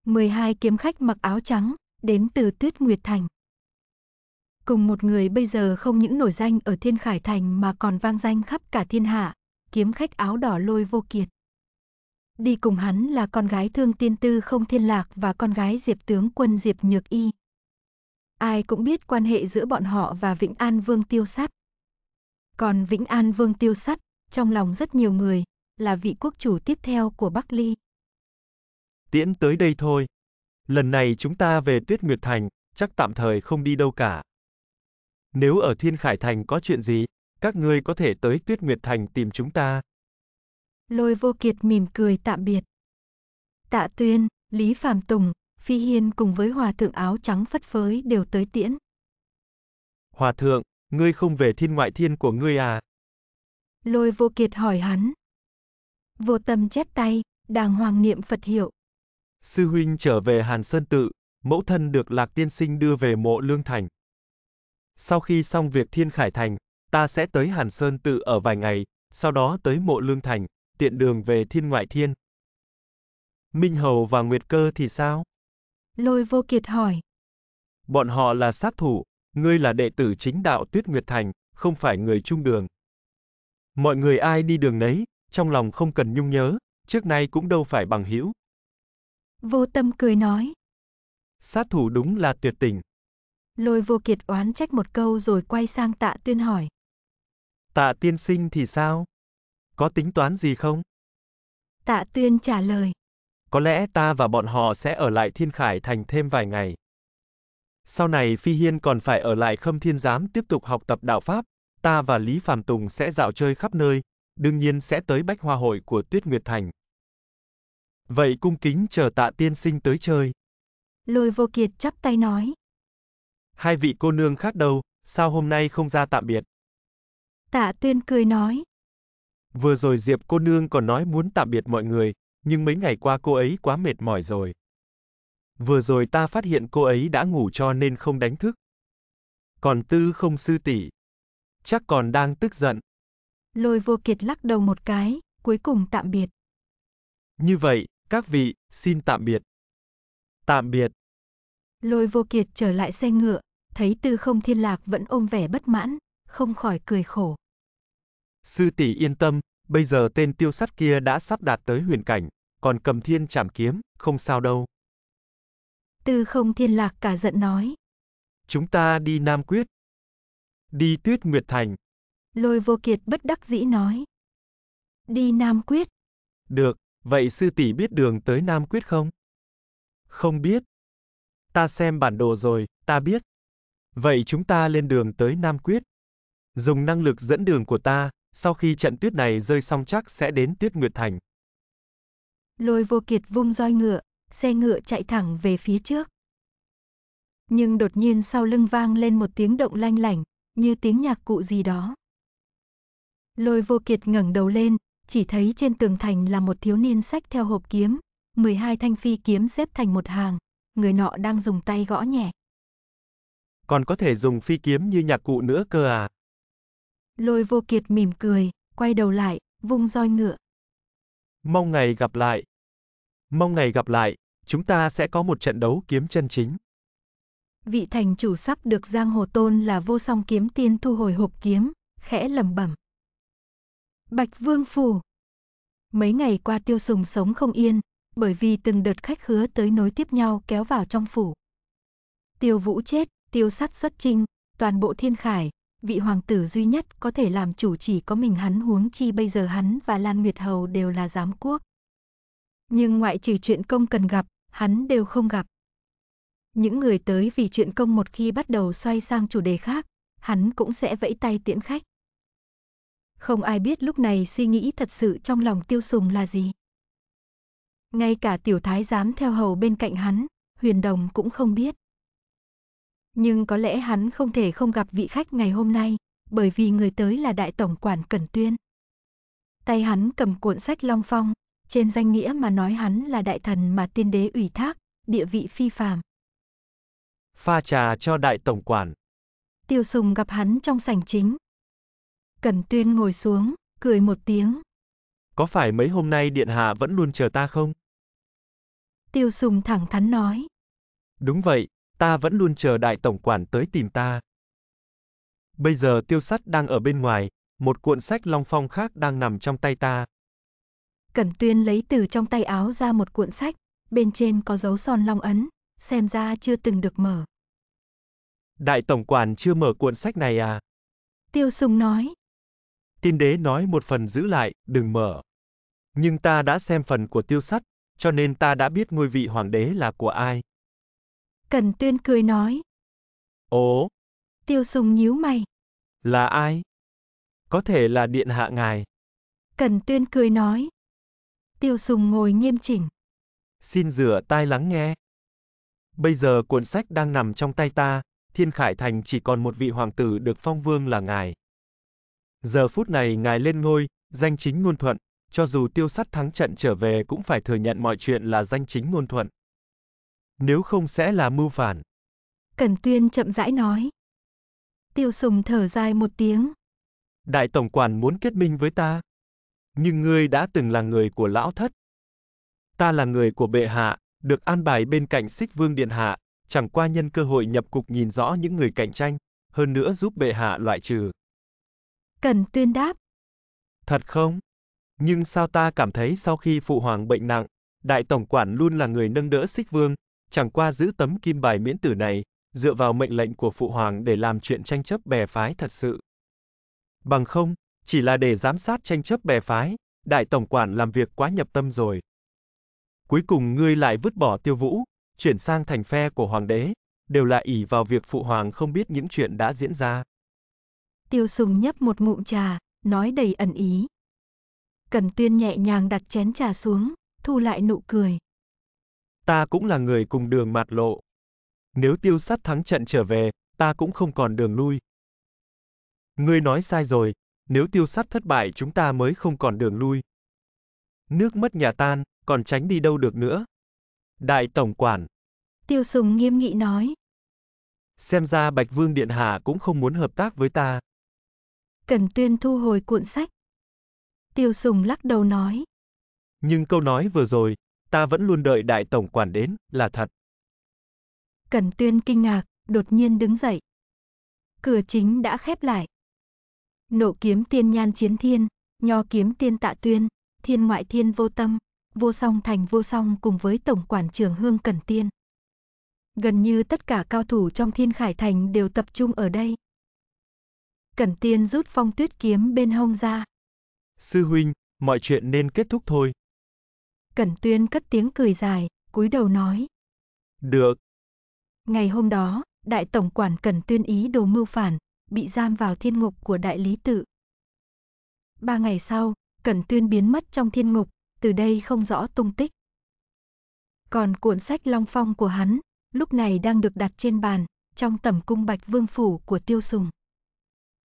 12 kiếm khách mặc áo trắng, đến từ Tuyết Nguyệt Thành. Cùng một người bây giờ không những nổi danh ở Thiên Khải Thành mà còn vang danh khắp cả thiên hạ, kiếm khách áo đỏ lôi vô kiệt. Đi cùng hắn là con gái thương tiên tư không thiên lạc và con gái diệp tướng quân diệp nhược y. Ai cũng biết quan hệ giữa bọn họ và Vĩnh An Vương Tiêu Sắt. Còn Vĩnh An Vương Tiêu Sắt, trong lòng rất nhiều người, là vị quốc chủ tiếp theo của Bắc Ly. Tiễn tới đây thôi. Lần này chúng ta về Tuyết Nguyệt Thành, chắc tạm thời không đi đâu cả. Nếu ở Thiên Khải Thành có chuyện gì, các ngươi có thể tới Tuyết Nguyệt Thành tìm chúng ta. Lôi Vô Kiệt mỉm cười tạm biệt. Tạ Tuyên, Lý Phạm Tùng, Phi Hiên cùng với hòa thượng áo trắng phất phới đều tới tiễn. Hòa thượng, ngươi không về thiên ngoại thiên của ngươi à? Lôi Vô Kiệt hỏi hắn. Vô tâm chép tay, đàng hoàng niệm Phật hiệu. Sư huynh trở về Hàn Sơn Tự, mẫu thân được Lạc Tiên Sinh đưa về mộ Lương Thành. Sau khi xong việc Thiên Khải Thành, ta sẽ tới Hàn Sơn Tự ở vài ngày, sau đó tới mộ Lương Thành, tiện đường về thiên ngoại thiên. Minh Hầu và Nguyệt Cơ thì sao? Lôi vô kiệt hỏi. Bọn họ là sát thủ, ngươi là đệ tử chính đạo Tuyết Nguyệt Thành, không phải người trung đường. Mọi người ai đi đường nấy, trong lòng không cần nhung nhớ, trước nay cũng đâu phải bằng hữu. Vô tâm cười nói. Sát thủ đúng là tuyệt tình. Lôi vô kiệt oán trách một câu rồi quay sang tạ tuyên hỏi. Tạ tiên sinh thì sao? Có tính toán gì không? Tạ Tuyên trả lời. Có lẽ ta và bọn họ sẽ ở lại Thiên Khải Thành thêm vài ngày. Sau này Phi Hiên còn phải ở lại Khâm Thiên Giám tiếp tục học tập đạo Pháp. Ta và Lý Phạm Tùng sẽ dạo chơi khắp nơi, đương nhiên sẽ tới Bách Hoa Hội của Tuyết Nguyệt Thành. Vậy cung kính chờ tạ tiên sinh tới chơi. Lôi vô kiệt chắp tay nói. Hai vị cô nương khác đâu, sao hôm nay không ra tạm biệt? Tạ tuyên cười nói. Vừa rồi Diệp cô nương còn nói muốn tạm biệt mọi người, nhưng mấy ngày qua cô ấy quá mệt mỏi rồi. Vừa rồi ta phát hiện cô ấy đã ngủ cho nên không đánh thức. Còn tư không sư tỷ. Chắc còn đang tức giận. Lôi vô kiệt lắc đầu một cái, cuối cùng tạm biệt. Như vậy, các vị, xin tạm biệt. Tạm biệt. Lôi vô kiệt trở lại xe ngựa, thấy tư không thiên lạc vẫn ôm vẻ bất mãn, không khỏi cười khổ. Sư tỷ yên tâm, bây giờ tên tiêu sắt kia đã sắp đạt tới huyền cảnh, còn cầm thiên chạm kiếm, không sao đâu. Tư không thiên lạc cả giận nói. Chúng ta đi Nam Quyết. Đi Tuyết Nguyệt Thành. Lôi vô kiệt bất đắc dĩ nói. Đi Nam Quyết. Được, vậy sư tỷ biết đường tới Nam Quyết không? Không biết. Ta xem bản đồ rồi, ta biết. Vậy chúng ta lên đường tới Nam Quyết. Dùng năng lực dẫn đường của ta, sau khi trận tuyết này rơi xong chắc sẽ đến Tuyết Nguyệt Thành. Lôi vô kiệt vung roi ngựa, xe ngựa chạy thẳng về phía trước. Nhưng đột nhiên sau lưng vang lên một tiếng động lanh lảnh, như tiếng nhạc cụ gì đó. Lôi vô kiệt ngẩng đầu lên, chỉ thấy trên tường thành là một thiếu niên sách theo hộp kiếm, 12 thanh phi kiếm xếp thành một hàng, người nọ đang dùng tay gõ nhẹ. Còn có thể dùng phi kiếm như nhạc cụ nữa cơ à? Lôi vô kiệt mỉm cười, quay đầu lại, vung roi ngựa. Mong ngày gặp lại. Mong ngày gặp lại, chúng ta sẽ có một trận đấu kiếm chân chính. Vị thành chủ sắp được giang hồ tôn là vô song kiếm tiên thu hồi hộp kiếm, khẽ lẩm bẩm. Bạch Vương Phủ Mấy ngày qua tiêu sùng sống không yên, bởi vì từng đợt khách hứa tới nối tiếp nhau kéo vào trong phủ. Tiêu vũ chết, tiêu sắt xuất trinh, toàn bộ thiên khải, vị hoàng tử duy nhất có thể làm chủ chỉ có mình hắn huống chi bây giờ hắn và Lan Nguyệt Hầu đều là giám quốc. Nhưng ngoại trừ chuyện công cần gặp, hắn đều không gặp. Những người tới vì chuyện công một khi bắt đầu xoay sang chủ đề khác, hắn cũng sẽ vẫy tay tiễn khách. Không ai biết lúc này suy nghĩ thật sự trong lòng tiêu sùng là gì. Ngay cả tiểu thái giám theo hầu bên cạnh hắn, huyền đồng cũng không biết nhưng có lẽ hắn không thể không gặp vị khách ngày hôm nay, bởi vì người tới là đại tổng quản Cẩn Tuyên. Tay hắn cầm cuộn sách Long Phong, trên danh nghĩa mà nói hắn là đại thần mà tiên đế ủy thác, địa vị phi phàm. Pha trà cho đại tổng quản. Tiêu Sùng gặp hắn trong sảnh chính. Cẩn Tuyên ngồi xuống, cười một tiếng. Có phải mấy hôm nay điện hạ vẫn luôn chờ ta không? Tiêu Sùng thẳng thắn nói. Đúng vậy, Ta vẫn luôn chờ đại tổng quản tới tìm ta. Bây giờ tiêu sắt đang ở bên ngoài, một cuộn sách long phong khác đang nằm trong tay ta. Cẩn tuyên lấy từ trong tay áo ra một cuộn sách, bên trên có dấu son long ấn, xem ra chưa từng được mở. Đại tổng quản chưa mở cuộn sách này à? Tiêu sùng nói. Tiên đế nói một phần giữ lại, đừng mở. Nhưng ta đã xem phần của tiêu sắt, cho nên ta đã biết ngôi vị hoàng đế là của ai. Cần tuyên cười nói. Ồ. Tiêu sùng nhíu mày. Là ai? Có thể là điện hạ ngài. Cần tuyên cười nói. Tiêu sùng ngồi nghiêm chỉnh. Xin rửa tai lắng nghe. Bây giờ cuốn sách đang nằm trong tay ta, Thiên Khải Thành chỉ còn một vị hoàng tử được phong vương là ngài. Giờ phút này ngài lên ngôi, danh chính ngôn thuận, cho dù tiêu sắt thắng trận trở về cũng phải thừa nhận mọi chuyện là danh chính ngôn thuận nếu không sẽ là mưu phản. Cần Tuyên chậm rãi nói. Tiêu Sùng thở dài một tiếng. Đại Tổng Quản muốn kết minh với ta. Nhưng ngươi đã từng là người của lão thất. Ta là người của bệ hạ, được an bài bên cạnh xích vương điện hạ, chẳng qua nhân cơ hội nhập cục nhìn rõ những người cạnh tranh, hơn nữa giúp bệ hạ loại trừ. Cần tuyên đáp. Thật không? Nhưng sao ta cảm thấy sau khi phụ hoàng bệnh nặng, đại tổng quản luôn là người nâng đỡ xích vương, chẳng qua giữ tấm kim bài miễn tử này, dựa vào mệnh lệnh của phụ hoàng để làm chuyện tranh chấp bè phái thật sự. Bằng không, chỉ là để giám sát tranh chấp bè phái, đại tổng quản làm việc quá nhập tâm rồi. Cuối cùng ngươi lại vứt bỏ tiêu vũ, chuyển sang thành phe của hoàng đế, đều là ỷ vào việc phụ hoàng không biết những chuyện đã diễn ra. Tiêu sùng nhấp một ngụm trà, nói đầy ẩn ý. Cần tuyên nhẹ nhàng đặt chén trà xuống, thu lại nụ cười, ta cũng là người cùng đường mạt lộ. Nếu tiêu sắt thắng trận trở về, ta cũng không còn đường lui. Ngươi nói sai rồi, nếu tiêu sắt thất bại chúng ta mới không còn đường lui. Nước mất nhà tan, còn tránh đi đâu được nữa. Đại Tổng Quản Tiêu Sùng nghiêm nghị nói. Xem ra Bạch Vương Điện Hạ cũng không muốn hợp tác với ta. Cần Tuyên thu hồi cuộn sách. Tiêu Sùng lắc đầu nói. Nhưng câu nói vừa rồi, ta vẫn luôn đợi đại tổng quản đến, là thật. Cẩn Tuyên kinh ngạc, đột nhiên đứng dậy. Cửa chính đã khép lại. Nộ kiếm tiên nhan chiến thiên, nho kiếm tiên tạ tuyên, thiên ngoại thiên vô tâm, vô song thành vô song cùng với tổng quản trưởng hương Cẩn Tiên. Gần như tất cả cao thủ trong thiên khải thành đều tập trung ở đây. Cẩn Tiên rút phong tuyết kiếm bên hông ra. Sư huynh, mọi chuyện nên kết thúc thôi. Cẩn Tuyên cất tiếng cười dài, cúi đầu nói. Được. Ngày hôm đó, đại tổng quản Cẩn Tuyên ý đồ mưu phản, bị giam vào thiên ngục của đại lý tự. Ba ngày sau, Cẩn Tuyên biến mất trong thiên ngục, từ đây không rõ tung tích. Còn cuốn sách Long Phong của hắn, lúc này đang được đặt trên bàn, trong tẩm cung Bạch Vương Phủ của Tiêu Sùng.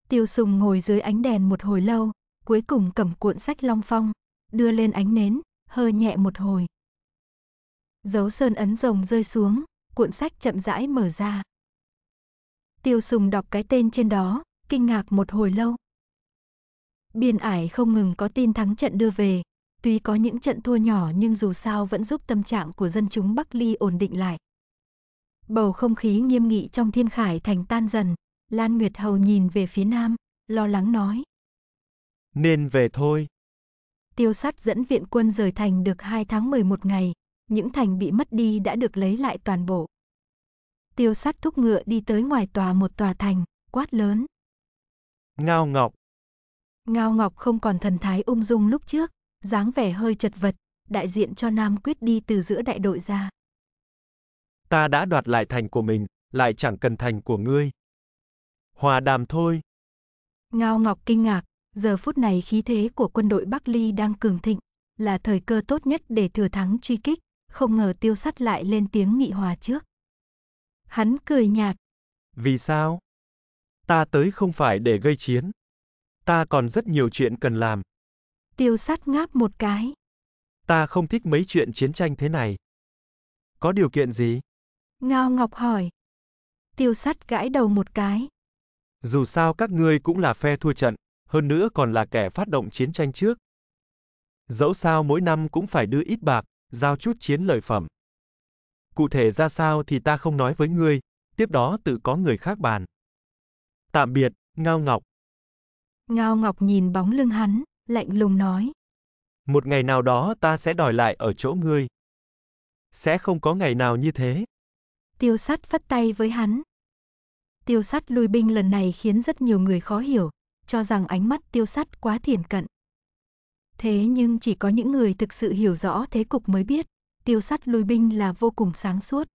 Tiêu Sùng ngồi dưới ánh đèn một hồi lâu, cuối cùng cầm cuộn sách Long Phong, đưa lên ánh nến, hơ nhẹ một hồi. Dấu sơn ấn rồng rơi xuống, cuộn sách chậm rãi mở ra. Tiêu sùng đọc cái tên trên đó, kinh ngạc một hồi lâu. Biên ải không ngừng có tin thắng trận đưa về, tuy có những trận thua nhỏ nhưng dù sao vẫn giúp tâm trạng của dân chúng Bắc Ly ổn định lại. Bầu không khí nghiêm nghị trong thiên khải thành tan dần, Lan Nguyệt Hầu nhìn về phía nam, lo lắng nói. Nên về thôi tiêu sát dẫn viện quân rời thành được 2 tháng 11 ngày, những thành bị mất đi đã được lấy lại toàn bộ. Tiêu sát thúc ngựa đi tới ngoài tòa một tòa thành, quát lớn. Ngao Ngọc Ngao Ngọc không còn thần thái ung dung lúc trước, dáng vẻ hơi chật vật, đại diện cho Nam Quyết đi từ giữa đại đội ra. Ta đã đoạt lại thành của mình, lại chẳng cần thành của ngươi. Hòa đàm thôi. Ngao Ngọc kinh ngạc, Giờ phút này khí thế của quân đội Bắc Ly đang cường thịnh, là thời cơ tốt nhất để thừa thắng truy kích, không ngờ tiêu sắt lại lên tiếng nghị hòa trước. Hắn cười nhạt. Vì sao? Ta tới không phải để gây chiến. Ta còn rất nhiều chuyện cần làm. Tiêu sắt ngáp một cái. Ta không thích mấy chuyện chiến tranh thế này. Có điều kiện gì? Ngao Ngọc hỏi. Tiêu sắt gãi đầu một cái. Dù sao các ngươi cũng là phe thua trận, hơn nữa còn là kẻ phát động chiến tranh trước. Dẫu sao mỗi năm cũng phải đưa ít bạc, giao chút chiến lợi phẩm. Cụ thể ra sao thì ta không nói với ngươi, tiếp đó tự có người khác bàn. Tạm biệt, Ngao Ngọc. Ngao Ngọc nhìn bóng lưng hắn, lạnh lùng nói. Một ngày nào đó ta sẽ đòi lại ở chỗ ngươi. Sẽ không có ngày nào như thế. Tiêu sắt phất tay với hắn. Tiêu sắt lui binh lần này khiến rất nhiều người khó hiểu, cho rằng ánh mắt tiêu sắt quá thiển cận. Thế nhưng chỉ có những người thực sự hiểu rõ thế cục mới biết, tiêu sắt lui binh là vô cùng sáng suốt.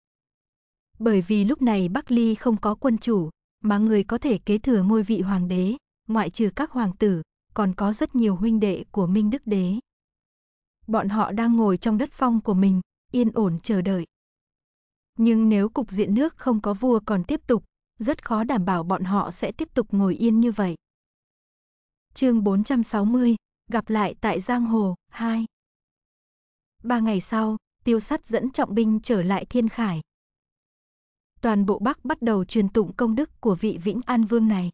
Bởi vì lúc này Bắc Ly không có quân chủ, mà người có thể kế thừa ngôi vị hoàng đế, ngoại trừ các hoàng tử, còn có rất nhiều huynh đệ của Minh Đức Đế. Bọn họ đang ngồi trong đất phong của mình, yên ổn chờ đợi. Nhưng nếu cục diện nước không có vua còn tiếp tục, rất khó đảm bảo bọn họ sẽ tiếp tục ngồi yên như vậy. Chương 460, gặp lại tại Giang Hồ, 2. Ba ngày sau, tiêu sắt dẫn trọng binh trở lại Thiên Khải. Toàn bộ Bắc bắt đầu truyền tụng công đức của vị Vĩnh An Vương này.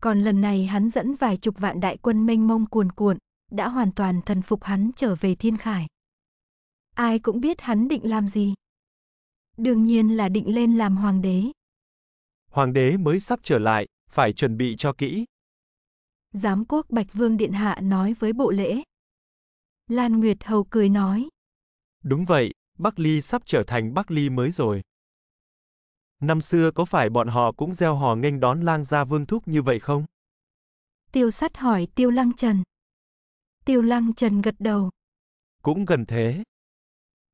Còn lần này hắn dẫn vài chục vạn đại quân mênh mông cuồn cuộn, đã hoàn toàn thần phục hắn trở về Thiên Khải. Ai cũng biết hắn định làm gì. Đương nhiên là định lên làm hoàng đế. Hoàng đế mới sắp trở lại, phải chuẩn bị cho kỹ, Giám quốc Bạch Vương Điện Hạ nói với bộ lễ. Lan Nguyệt Hầu cười nói. Đúng vậy, Bắc Ly sắp trở thành Bắc Ly mới rồi. Năm xưa có phải bọn họ cũng gieo hò nghênh đón lang gia vương thúc như vậy không? Tiêu sắt hỏi Tiêu Lăng Trần. Tiêu Lăng Trần gật đầu. Cũng gần thế.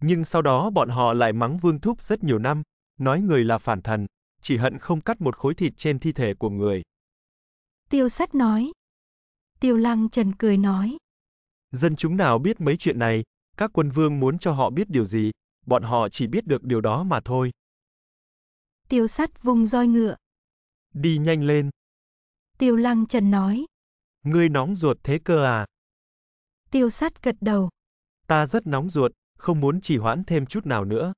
Nhưng sau đó bọn họ lại mắng vương thúc rất nhiều năm, nói người là phản thần, chỉ hận không cắt một khối thịt trên thi thể của người. Tiêu sắt nói. Tiêu Lăng Trần cười nói. Dân chúng nào biết mấy chuyện này, các quân vương muốn cho họ biết điều gì, bọn họ chỉ biết được điều đó mà thôi. Tiêu sắt vung roi ngựa. Đi nhanh lên. Tiêu Lăng Trần nói. Ngươi nóng ruột thế cơ à? Tiêu sắt gật đầu. Ta rất nóng ruột, không muốn trì hoãn thêm chút nào nữa.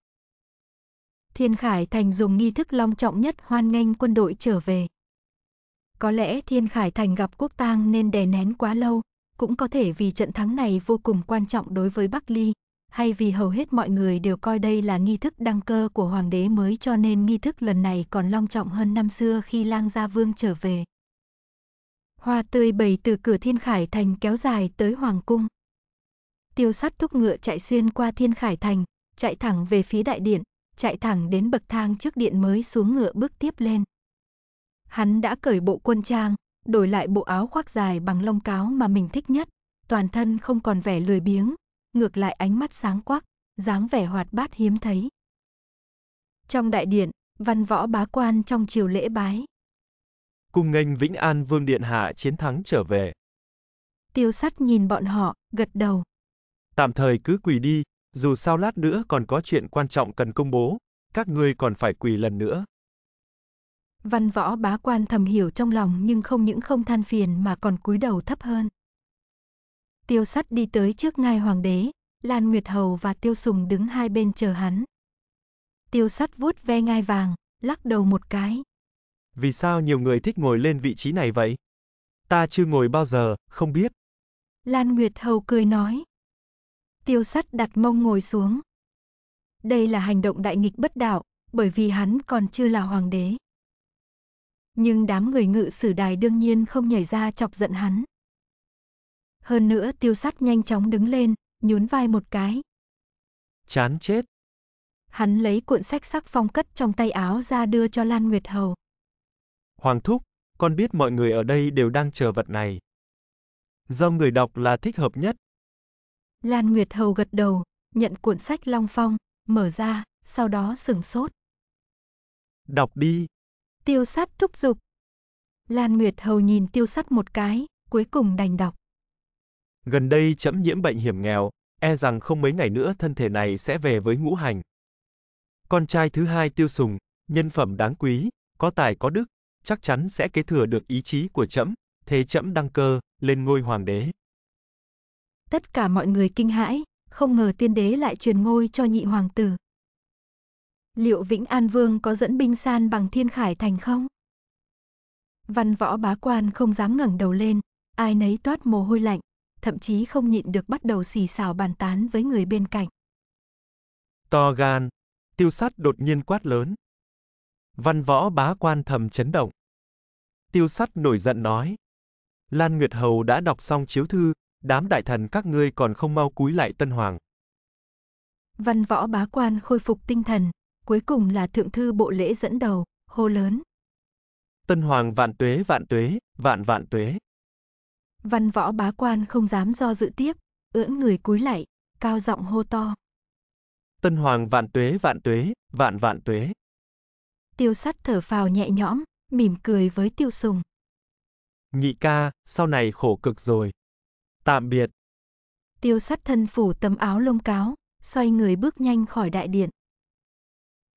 Thiên Khải Thành dùng nghi thức long trọng nhất hoan nghênh quân đội trở về. Có lẽ Thiên Khải Thành gặp quốc tang nên đè nén quá lâu, cũng có thể vì trận thắng này vô cùng quan trọng đối với Bắc Ly, hay vì hầu hết mọi người đều coi đây là nghi thức đăng cơ của hoàng đế mới cho nên nghi thức lần này còn long trọng hơn năm xưa khi lang gia vương trở về. Hoa tươi bầy từ cửa Thiên Khải Thành kéo dài tới Hoàng Cung. Tiêu sắt thúc ngựa chạy xuyên qua Thiên Khải Thành, chạy thẳng về phía đại điện, chạy thẳng đến bậc thang trước điện mới xuống ngựa bước tiếp lên. Hắn đã cởi bộ quân trang, đổi lại bộ áo khoác dài bằng lông cáo mà mình thích nhất, toàn thân không còn vẻ lười biếng, ngược lại ánh mắt sáng quắc, dáng vẻ hoạt bát hiếm thấy. Trong đại điện, văn võ bá quan trong chiều lễ bái. cùng nghênh Vĩnh An Vương Điện Hạ chiến thắng trở về. Tiêu sắt nhìn bọn họ, gật đầu. Tạm thời cứ quỳ đi, dù sao lát nữa còn có chuyện quan trọng cần công bố, các ngươi còn phải quỳ lần nữa. Văn võ bá quan thầm hiểu trong lòng nhưng không những không than phiền mà còn cúi đầu thấp hơn. Tiêu sắt đi tới trước ngai hoàng đế, Lan Nguyệt Hầu và Tiêu Sùng đứng hai bên chờ hắn. Tiêu sắt vuốt ve ngai vàng, lắc đầu một cái. Vì sao nhiều người thích ngồi lên vị trí này vậy? Ta chưa ngồi bao giờ, không biết. Lan Nguyệt Hầu cười nói. Tiêu sắt đặt mông ngồi xuống. Đây là hành động đại nghịch bất đạo, bởi vì hắn còn chưa là hoàng đế nhưng đám người ngự sử đài đương nhiên không nhảy ra chọc giận hắn. Hơn nữa tiêu sắt nhanh chóng đứng lên, nhún vai một cái. Chán chết. Hắn lấy cuộn sách sắc phong cất trong tay áo ra đưa cho Lan Nguyệt Hầu. Hoàng Thúc, con biết mọi người ở đây đều đang chờ vật này. Do người đọc là thích hợp nhất. Lan Nguyệt Hầu gật đầu, nhận cuộn sách long phong, mở ra, sau đó sửng sốt. Đọc đi. Tiêu sắt thúc giục. Lan Nguyệt Hầu nhìn tiêu sắt một cái, cuối cùng đành đọc. Gần đây chấm nhiễm bệnh hiểm nghèo, e rằng không mấy ngày nữa thân thể này sẽ về với ngũ hành. Con trai thứ hai tiêu sùng, nhân phẩm đáng quý, có tài có đức, chắc chắn sẽ kế thừa được ý chí của trẫm, thế trẫm đăng cơ, lên ngôi hoàng đế. Tất cả mọi người kinh hãi, không ngờ tiên đế lại truyền ngôi cho nhị hoàng tử. Liệu Vĩnh An Vương có dẫn binh san bằng Thiên Khải Thành không? Văn võ bá quan không dám ngẩng đầu lên, ai nấy toát mồ hôi lạnh, thậm chí không nhịn được bắt đầu xì xào bàn tán với người bên cạnh. To gan, tiêu sắt đột nhiên quát lớn. Văn võ bá quan thầm chấn động. Tiêu sắt nổi giận nói. Lan Nguyệt Hầu đã đọc xong chiếu thư, đám đại thần các ngươi còn không mau cúi lại tân hoàng. Văn võ bá quan khôi phục tinh thần, cuối cùng là thượng thư bộ lễ dẫn đầu, hô lớn. Tân hoàng vạn tuế vạn tuế, vạn vạn tuế. Văn võ bá quan không dám do dự tiếp, ưỡn người cúi lạy, cao giọng hô to. Tân hoàng vạn tuế vạn tuế, vạn vạn tuế. Tiêu sắt thở phào nhẹ nhõm, mỉm cười với tiêu sùng. Nhị ca, sau này khổ cực rồi. Tạm biệt. Tiêu sắt thân phủ tấm áo lông cáo, xoay người bước nhanh khỏi đại điện.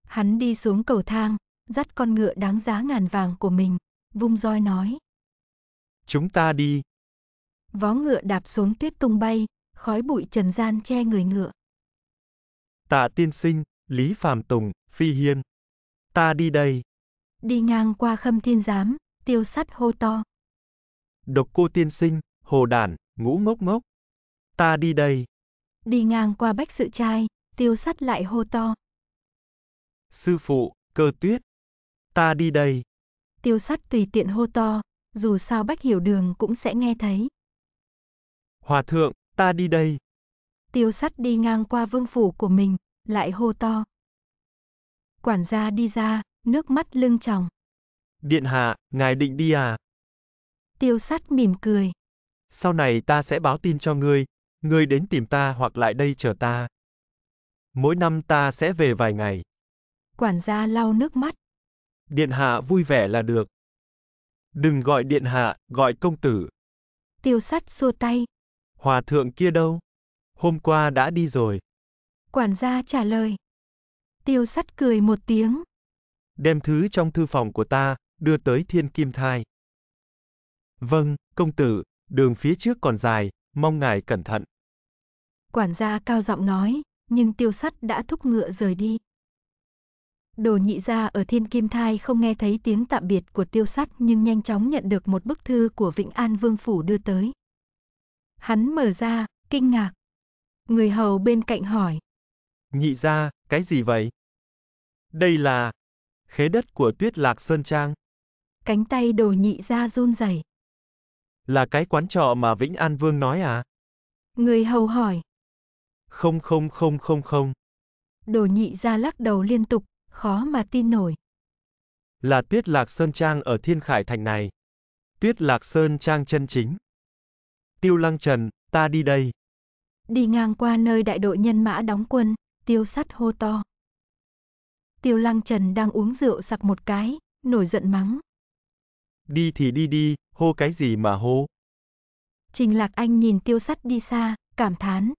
Hắn đi xuống cầu thang, dắt con ngựa đáng giá ngàn vàng của mình, vung roi nói. Chúng ta đi. Vó ngựa đạp xuống tuyết tung bay, khói bụi trần gian che người ngựa. Tạ tiên sinh, Lý Phàm Tùng, Phi Hiên. Ta đi đây. Đi ngang qua khâm thiên giám, tiêu sắt hô to. Độc cô tiên sinh, hồ đản, ngũ ngốc ngốc. Ta đi đây. Đi ngang qua bách sự trai, tiêu sắt lại hô to. Sư phụ, cơ tuyết. Ta đi đây. Tiêu sắt tùy tiện hô to, dù sao bách hiểu đường cũng sẽ nghe thấy. Hòa thượng, ta đi đây. Tiêu sắt đi ngang qua vương phủ của mình, lại hô to. Quản gia đi ra, nước mắt lưng tròng. Điện hạ, ngài định đi à? Tiêu sắt mỉm cười. Sau này ta sẽ báo tin cho ngươi, ngươi đến tìm ta hoặc lại đây chờ ta. Mỗi năm ta sẽ về vài ngày. Quản gia lau nước mắt. Điện hạ vui vẻ là được. Đừng gọi điện hạ, gọi công tử. Tiêu sắt xua tay. Hòa thượng kia đâu? Hôm qua đã đi rồi. Quản gia trả lời. Tiêu sắt cười một tiếng. Đem thứ trong thư phòng của ta, đưa tới thiên kim thai. Vâng, công tử, đường phía trước còn dài, mong ngài cẩn thận. Quản gia cao giọng nói, nhưng tiêu sắt đã thúc ngựa rời đi. Đồ nhị gia ở Thiên Kim Thai không nghe thấy tiếng tạm biệt của tiêu sắt nhưng nhanh chóng nhận được một bức thư của Vĩnh An Vương Phủ đưa tới. Hắn mở ra, kinh ngạc. Người hầu bên cạnh hỏi. Nhị gia, cái gì vậy? Đây là khế đất của tuyết lạc Sơn Trang. Cánh tay đồ nhị gia run rẩy. Là cái quán trọ mà Vĩnh An Vương nói à? Người hầu hỏi. Không không không không không. Đồ nhị gia lắc đầu liên tục, Khó mà tin nổi. Là Tuyết Lạc Sơn Trang ở Thiên Khải Thành này. Tuyết Lạc Sơn Trang chân chính. Tiêu Lăng Trần, ta đi đây. Đi ngang qua nơi đại đội nhân mã đóng quân, tiêu sắt hô to. Tiêu Lăng Trần đang uống rượu sặc một cái, nổi giận mắng. Đi thì đi đi, hô cái gì mà hô. Trình Lạc Anh nhìn tiêu sắt đi xa, cảm thán.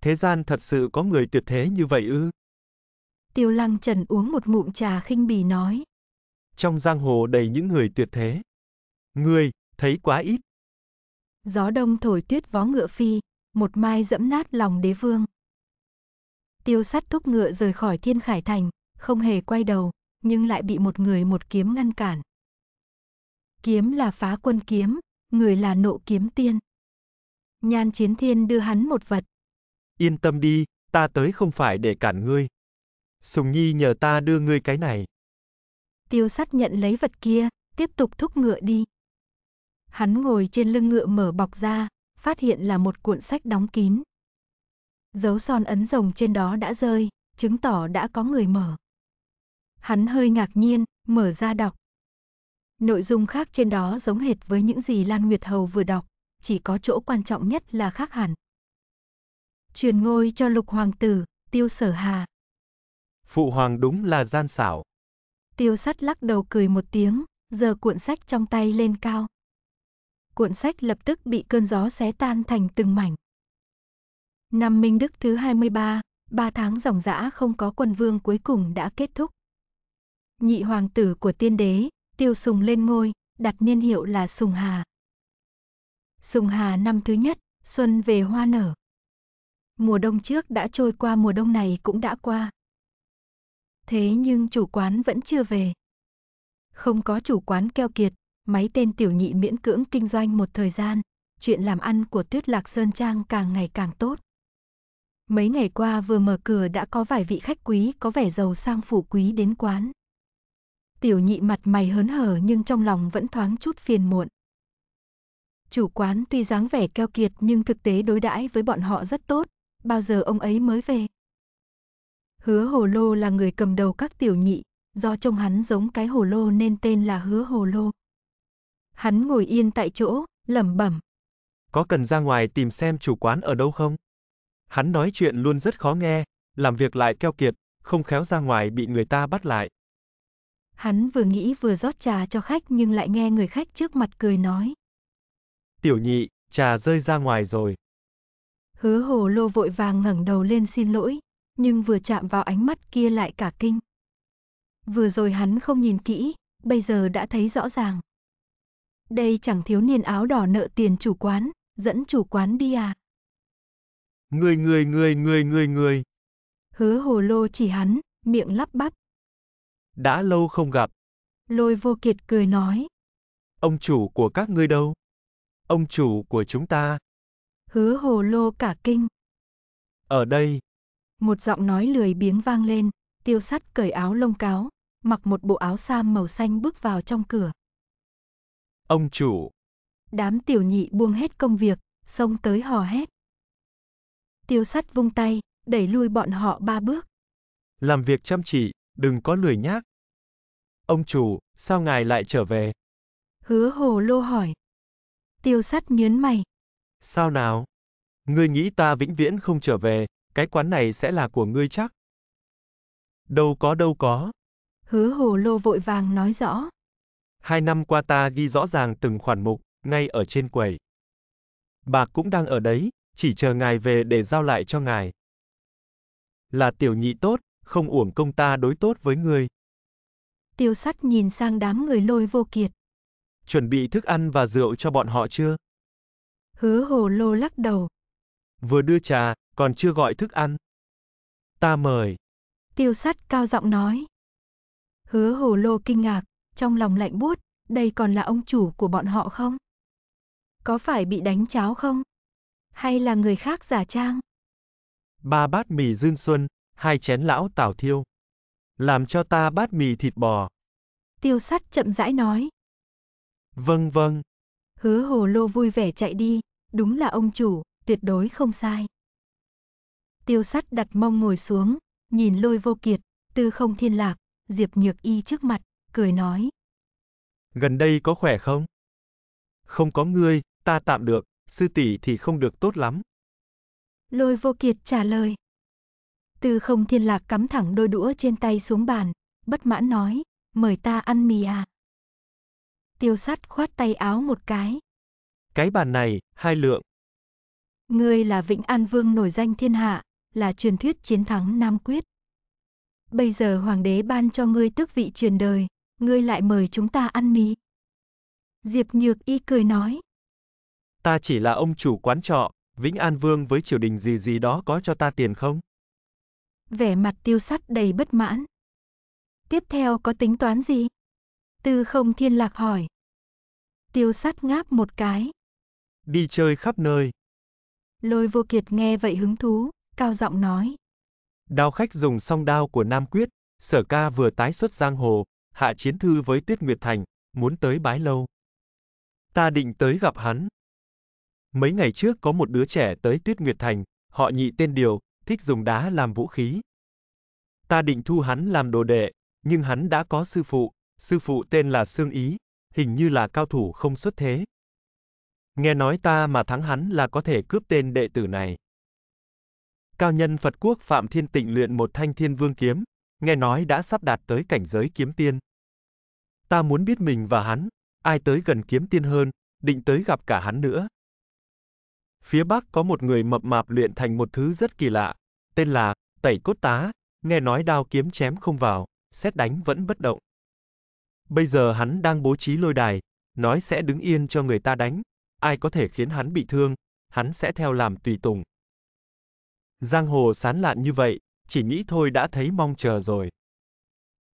Thế gian thật sự có người tuyệt thế như vậy ư? Tiêu Lăng Trần uống một ngụm trà khinh bỉ nói. Trong giang hồ đầy những người tuyệt thế. Ngươi, thấy quá ít. Gió đông thổi tuyết vó ngựa phi, một mai dẫm nát lòng đế vương. Tiêu sắt thúc ngựa rời khỏi thiên khải thành, không hề quay đầu, nhưng lại bị một người một kiếm ngăn cản. Kiếm là phá quân kiếm, người là nộ kiếm tiên. Nhan chiến thiên đưa hắn một vật. Yên tâm đi, ta tới không phải để cản ngươi, Sùng Nhi nhờ ta đưa ngươi cái này. Tiêu sắt nhận lấy vật kia, tiếp tục thúc ngựa đi. Hắn ngồi trên lưng ngựa mở bọc ra, phát hiện là một cuộn sách đóng kín. Dấu son ấn rồng trên đó đã rơi, chứng tỏ đã có người mở. Hắn hơi ngạc nhiên, mở ra đọc. Nội dung khác trên đó giống hệt với những gì Lan Nguyệt Hầu vừa đọc, chỉ có chỗ quan trọng nhất là khác hẳn. Truyền ngôi cho lục hoàng tử, tiêu sở hà. Phụ hoàng đúng là gian xảo. Tiêu sắt lắc đầu cười một tiếng, giờ cuộn sách trong tay lên cao. Cuộn sách lập tức bị cơn gió xé tan thành từng mảnh. Năm Minh Đức thứ 23, ba tháng dòng dã không có quân vương cuối cùng đã kết thúc. Nhị hoàng tử của tiên đế, tiêu sùng lên ngôi, đặt niên hiệu là Sùng Hà. Sùng Hà năm thứ nhất, xuân về hoa nở. Mùa đông trước đã trôi qua mùa đông này cũng đã qua thế nhưng chủ quán vẫn chưa về. Không có chủ quán keo kiệt, máy tên tiểu nhị miễn cưỡng kinh doanh một thời gian, chuyện làm ăn của Tuyết Lạc Sơn Trang càng ngày càng tốt. Mấy ngày qua vừa mở cửa đã có vài vị khách quý có vẻ giàu sang phủ quý đến quán. Tiểu nhị mặt mày hớn hở nhưng trong lòng vẫn thoáng chút phiền muộn. Chủ quán tuy dáng vẻ keo kiệt nhưng thực tế đối đãi với bọn họ rất tốt, bao giờ ông ấy mới về. Hứa Hồ Lô là người cầm đầu các tiểu nhị, do trông hắn giống cái hồ lô nên tên là Hứa Hồ Lô. Hắn ngồi yên tại chỗ, lẩm bẩm. Có cần ra ngoài tìm xem chủ quán ở đâu không? Hắn nói chuyện luôn rất khó nghe, làm việc lại keo kiệt, không khéo ra ngoài bị người ta bắt lại. Hắn vừa nghĩ vừa rót trà cho khách nhưng lại nghe người khách trước mặt cười nói. Tiểu nhị, trà rơi ra ngoài rồi. Hứa hồ lô vội vàng ngẩng đầu lên xin lỗi, nhưng vừa chạm vào ánh mắt kia lại cả kinh. Vừa rồi hắn không nhìn kỹ, bây giờ đã thấy rõ ràng. Đây chẳng thiếu niên áo đỏ nợ tiền chủ quán, dẫn chủ quán đi à. Người người người người người người. Hứa hồ lô chỉ hắn, miệng lắp bắp. Đã lâu không gặp. Lôi vô kiệt cười nói. Ông chủ của các ngươi đâu? Ông chủ của chúng ta. Hứa hồ lô cả kinh. Ở đây, một giọng nói lười biếng vang lên, tiêu sắt cởi áo lông cáo, mặc một bộ áo sam màu xanh bước vào trong cửa. Ông chủ. Đám tiểu nhị buông hết công việc, xông tới hò hét. Tiêu sắt vung tay, đẩy lui bọn họ ba bước. Làm việc chăm chỉ, đừng có lười nhác. Ông chủ, sao ngài lại trở về? Hứa hồ lô hỏi. Tiêu sắt nhớn mày. Sao nào? Ngươi nghĩ ta vĩnh viễn không trở về, cái quán này sẽ là của ngươi chắc. Đâu có đâu có. Hứa hồ lô vội vàng nói rõ. Hai năm qua ta ghi rõ ràng từng khoản mục, ngay ở trên quầy. Bạc cũng đang ở đấy, chỉ chờ ngài về để giao lại cho ngài. Là tiểu nhị tốt, không uổng công ta đối tốt với ngươi. Tiêu sắt nhìn sang đám người lôi vô kiệt. Chuẩn bị thức ăn và rượu cho bọn họ chưa? Hứa hồ lô lắc đầu. Vừa đưa trà, còn chưa gọi thức ăn. Ta mời. Tiêu sắt cao giọng nói. Hứa hồ lô kinh ngạc, trong lòng lạnh buốt, đây còn là ông chủ của bọn họ không? Có phải bị đánh cháo không? Hay là người khác giả trang? Ba bát mì dương xuân, hai chén lão tảo thiêu. Làm cho ta bát mì thịt bò. Tiêu sắt chậm rãi nói. Vâng vâng. Hứa hồ lô vui vẻ chạy đi, đúng là ông chủ, tuyệt đối không sai tiêu sắt đặt mông ngồi xuống, nhìn lôi vô kiệt, tư không thiên lạc, diệp nhược y trước mặt, cười nói. Gần đây có khỏe không? Không có ngươi, ta tạm được, sư tỷ thì không được tốt lắm. Lôi vô kiệt trả lời. Tư không thiên lạc cắm thẳng đôi đũa trên tay xuống bàn, bất mãn nói, mời ta ăn mì à. Tiêu sắt khoát tay áo một cái. Cái bàn này, hai lượng. Ngươi là Vĩnh An Vương nổi danh thiên hạ, là truyền thuyết chiến thắng Nam Quyết. Bây giờ hoàng đế ban cho ngươi tước vị truyền đời, ngươi lại mời chúng ta ăn mì. Diệp Nhược Y cười nói. Ta chỉ là ông chủ quán trọ, Vĩnh An Vương với triều đình gì gì đó có cho ta tiền không? Vẻ mặt tiêu sắt đầy bất mãn. Tiếp theo có tính toán gì? Tư không thiên lạc hỏi. Tiêu sắt ngáp một cái. Đi chơi khắp nơi. Lôi vô kiệt nghe vậy hứng thú, cao giọng nói. Đao khách dùng song đao của Nam Quyết, sở ca vừa tái xuất giang hồ, hạ chiến thư với Tuyết Nguyệt Thành, muốn tới bái lâu. Ta định tới gặp hắn. Mấy ngày trước có một đứa trẻ tới Tuyết Nguyệt Thành, họ nhị tên Điều, thích dùng đá làm vũ khí. Ta định thu hắn làm đồ đệ, nhưng hắn đã có sư phụ, sư phụ tên là Sương Ý, hình như là cao thủ không xuất thế. Nghe nói ta mà thắng hắn là có thể cướp tên đệ tử này cao nhân Phật quốc Phạm Thiên Tịnh luyện một thanh thiên vương kiếm, nghe nói đã sắp đạt tới cảnh giới kiếm tiên. Ta muốn biết mình và hắn, ai tới gần kiếm tiên hơn, định tới gặp cả hắn nữa. Phía Bắc có một người mập mạp luyện thành một thứ rất kỳ lạ, tên là tẩy cốt tá, nghe nói đao kiếm chém không vào, xét đánh vẫn bất động. Bây giờ hắn đang bố trí lôi đài, nói sẽ đứng yên cho người ta đánh, ai có thể khiến hắn bị thương, hắn sẽ theo làm tùy tùng. Giang hồ sán lạn như vậy, chỉ nghĩ thôi đã thấy mong chờ rồi.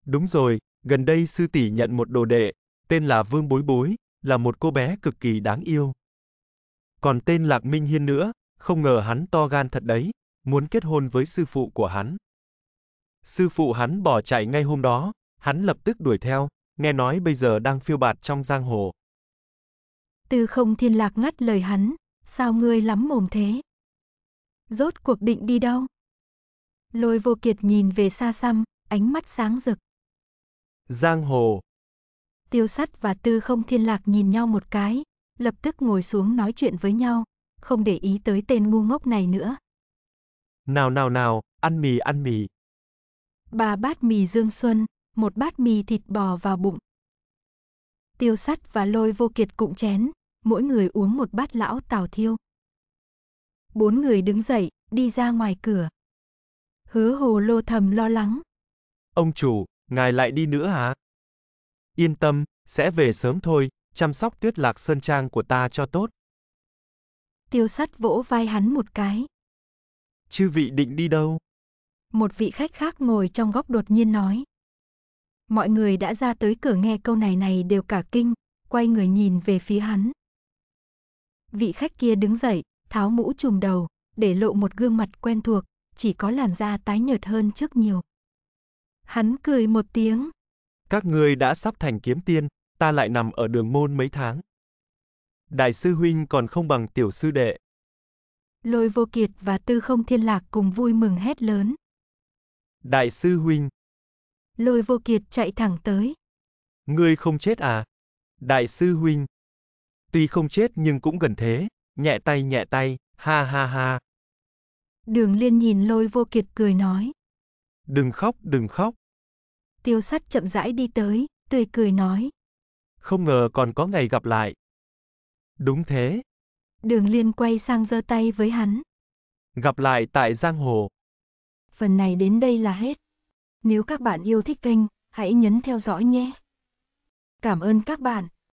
Đúng rồi, gần đây sư tỷ nhận một đồ đệ, tên là Vương Bối Bối, là một cô bé cực kỳ đáng yêu. Còn tên Lạc Minh Hiên nữa, không ngờ hắn to gan thật đấy, muốn kết hôn với sư phụ của hắn. Sư phụ hắn bỏ chạy ngay hôm đó, hắn lập tức đuổi theo, nghe nói bây giờ đang phiêu bạt trong giang hồ. Từ không thiên lạc ngắt lời hắn, sao ngươi lắm mồm thế? rốt cuộc định đi đâu? Lôi vô kiệt nhìn về xa xăm, ánh mắt sáng rực. Giang hồ. Tiêu sắt và tư không thiên lạc nhìn nhau một cái, lập tức ngồi xuống nói chuyện với nhau, không để ý tới tên ngu ngốc này nữa. Nào nào nào, ăn mì ăn mì. Ba bát mì dương xuân, một bát mì thịt bò vào bụng. Tiêu sắt và lôi vô kiệt cụm chén, mỗi người uống một bát lão tào thiêu bốn người đứng dậy, đi ra ngoài cửa. Hứa hồ lô thầm lo lắng. Ông chủ, ngài lại đi nữa hả? Yên tâm, sẽ về sớm thôi, chăm sóc tuyết lạc sơn trang của ta cho tốt. Tiêu sắt vỗ vai hắn một cái. Chư vị định đi đâu? Một vị khách khác ngồi trong góc đột nhiên nói. Mọi người đã ra tới cửa nghe câu này này đều cả kinh, quay người nhìn về phía hắn. Vị khách kia đứng dậy, tháo mũ trùm đầu, để lộ một gương mặt quen thuộc, chỉ có làn da tái nhợt hơn trước nhiều. Hắn cười một tiếng. Các người đã sắp thành kiếm tiên, ta lại nằm ở đường môn mấy tháng. Đại sư huynh còn không bằng tiểu sư đệ. Lôi vô kiệt và tư không thiên lạc cùng vui mừng hét lớn. Đại sư huynh. Lôi vô kiệt chạy thẳng tới. Ngươi không chết à? Đại sư huynh. Tuy không chết nhưng cũng gần thế. Nhẹ tay nhẹ tay, ha ha ha. Đường liên nhìn lôi vô kiệt cười nói. Đừng khóc, đừng khóc. Tiêu sắt chậm rãi đi tới, tươi cười nói. Không ngờ còn có ngày gặp lại. Đúng thế. Đường liên quay sang giơ tay với hắn. Gặp lại tại Giang Hồ. Phần này đến đây là hết. Nếu các bạn yêu thích kênh, hãy nhấn theo dõi nhé. Cảm ơn các bạn.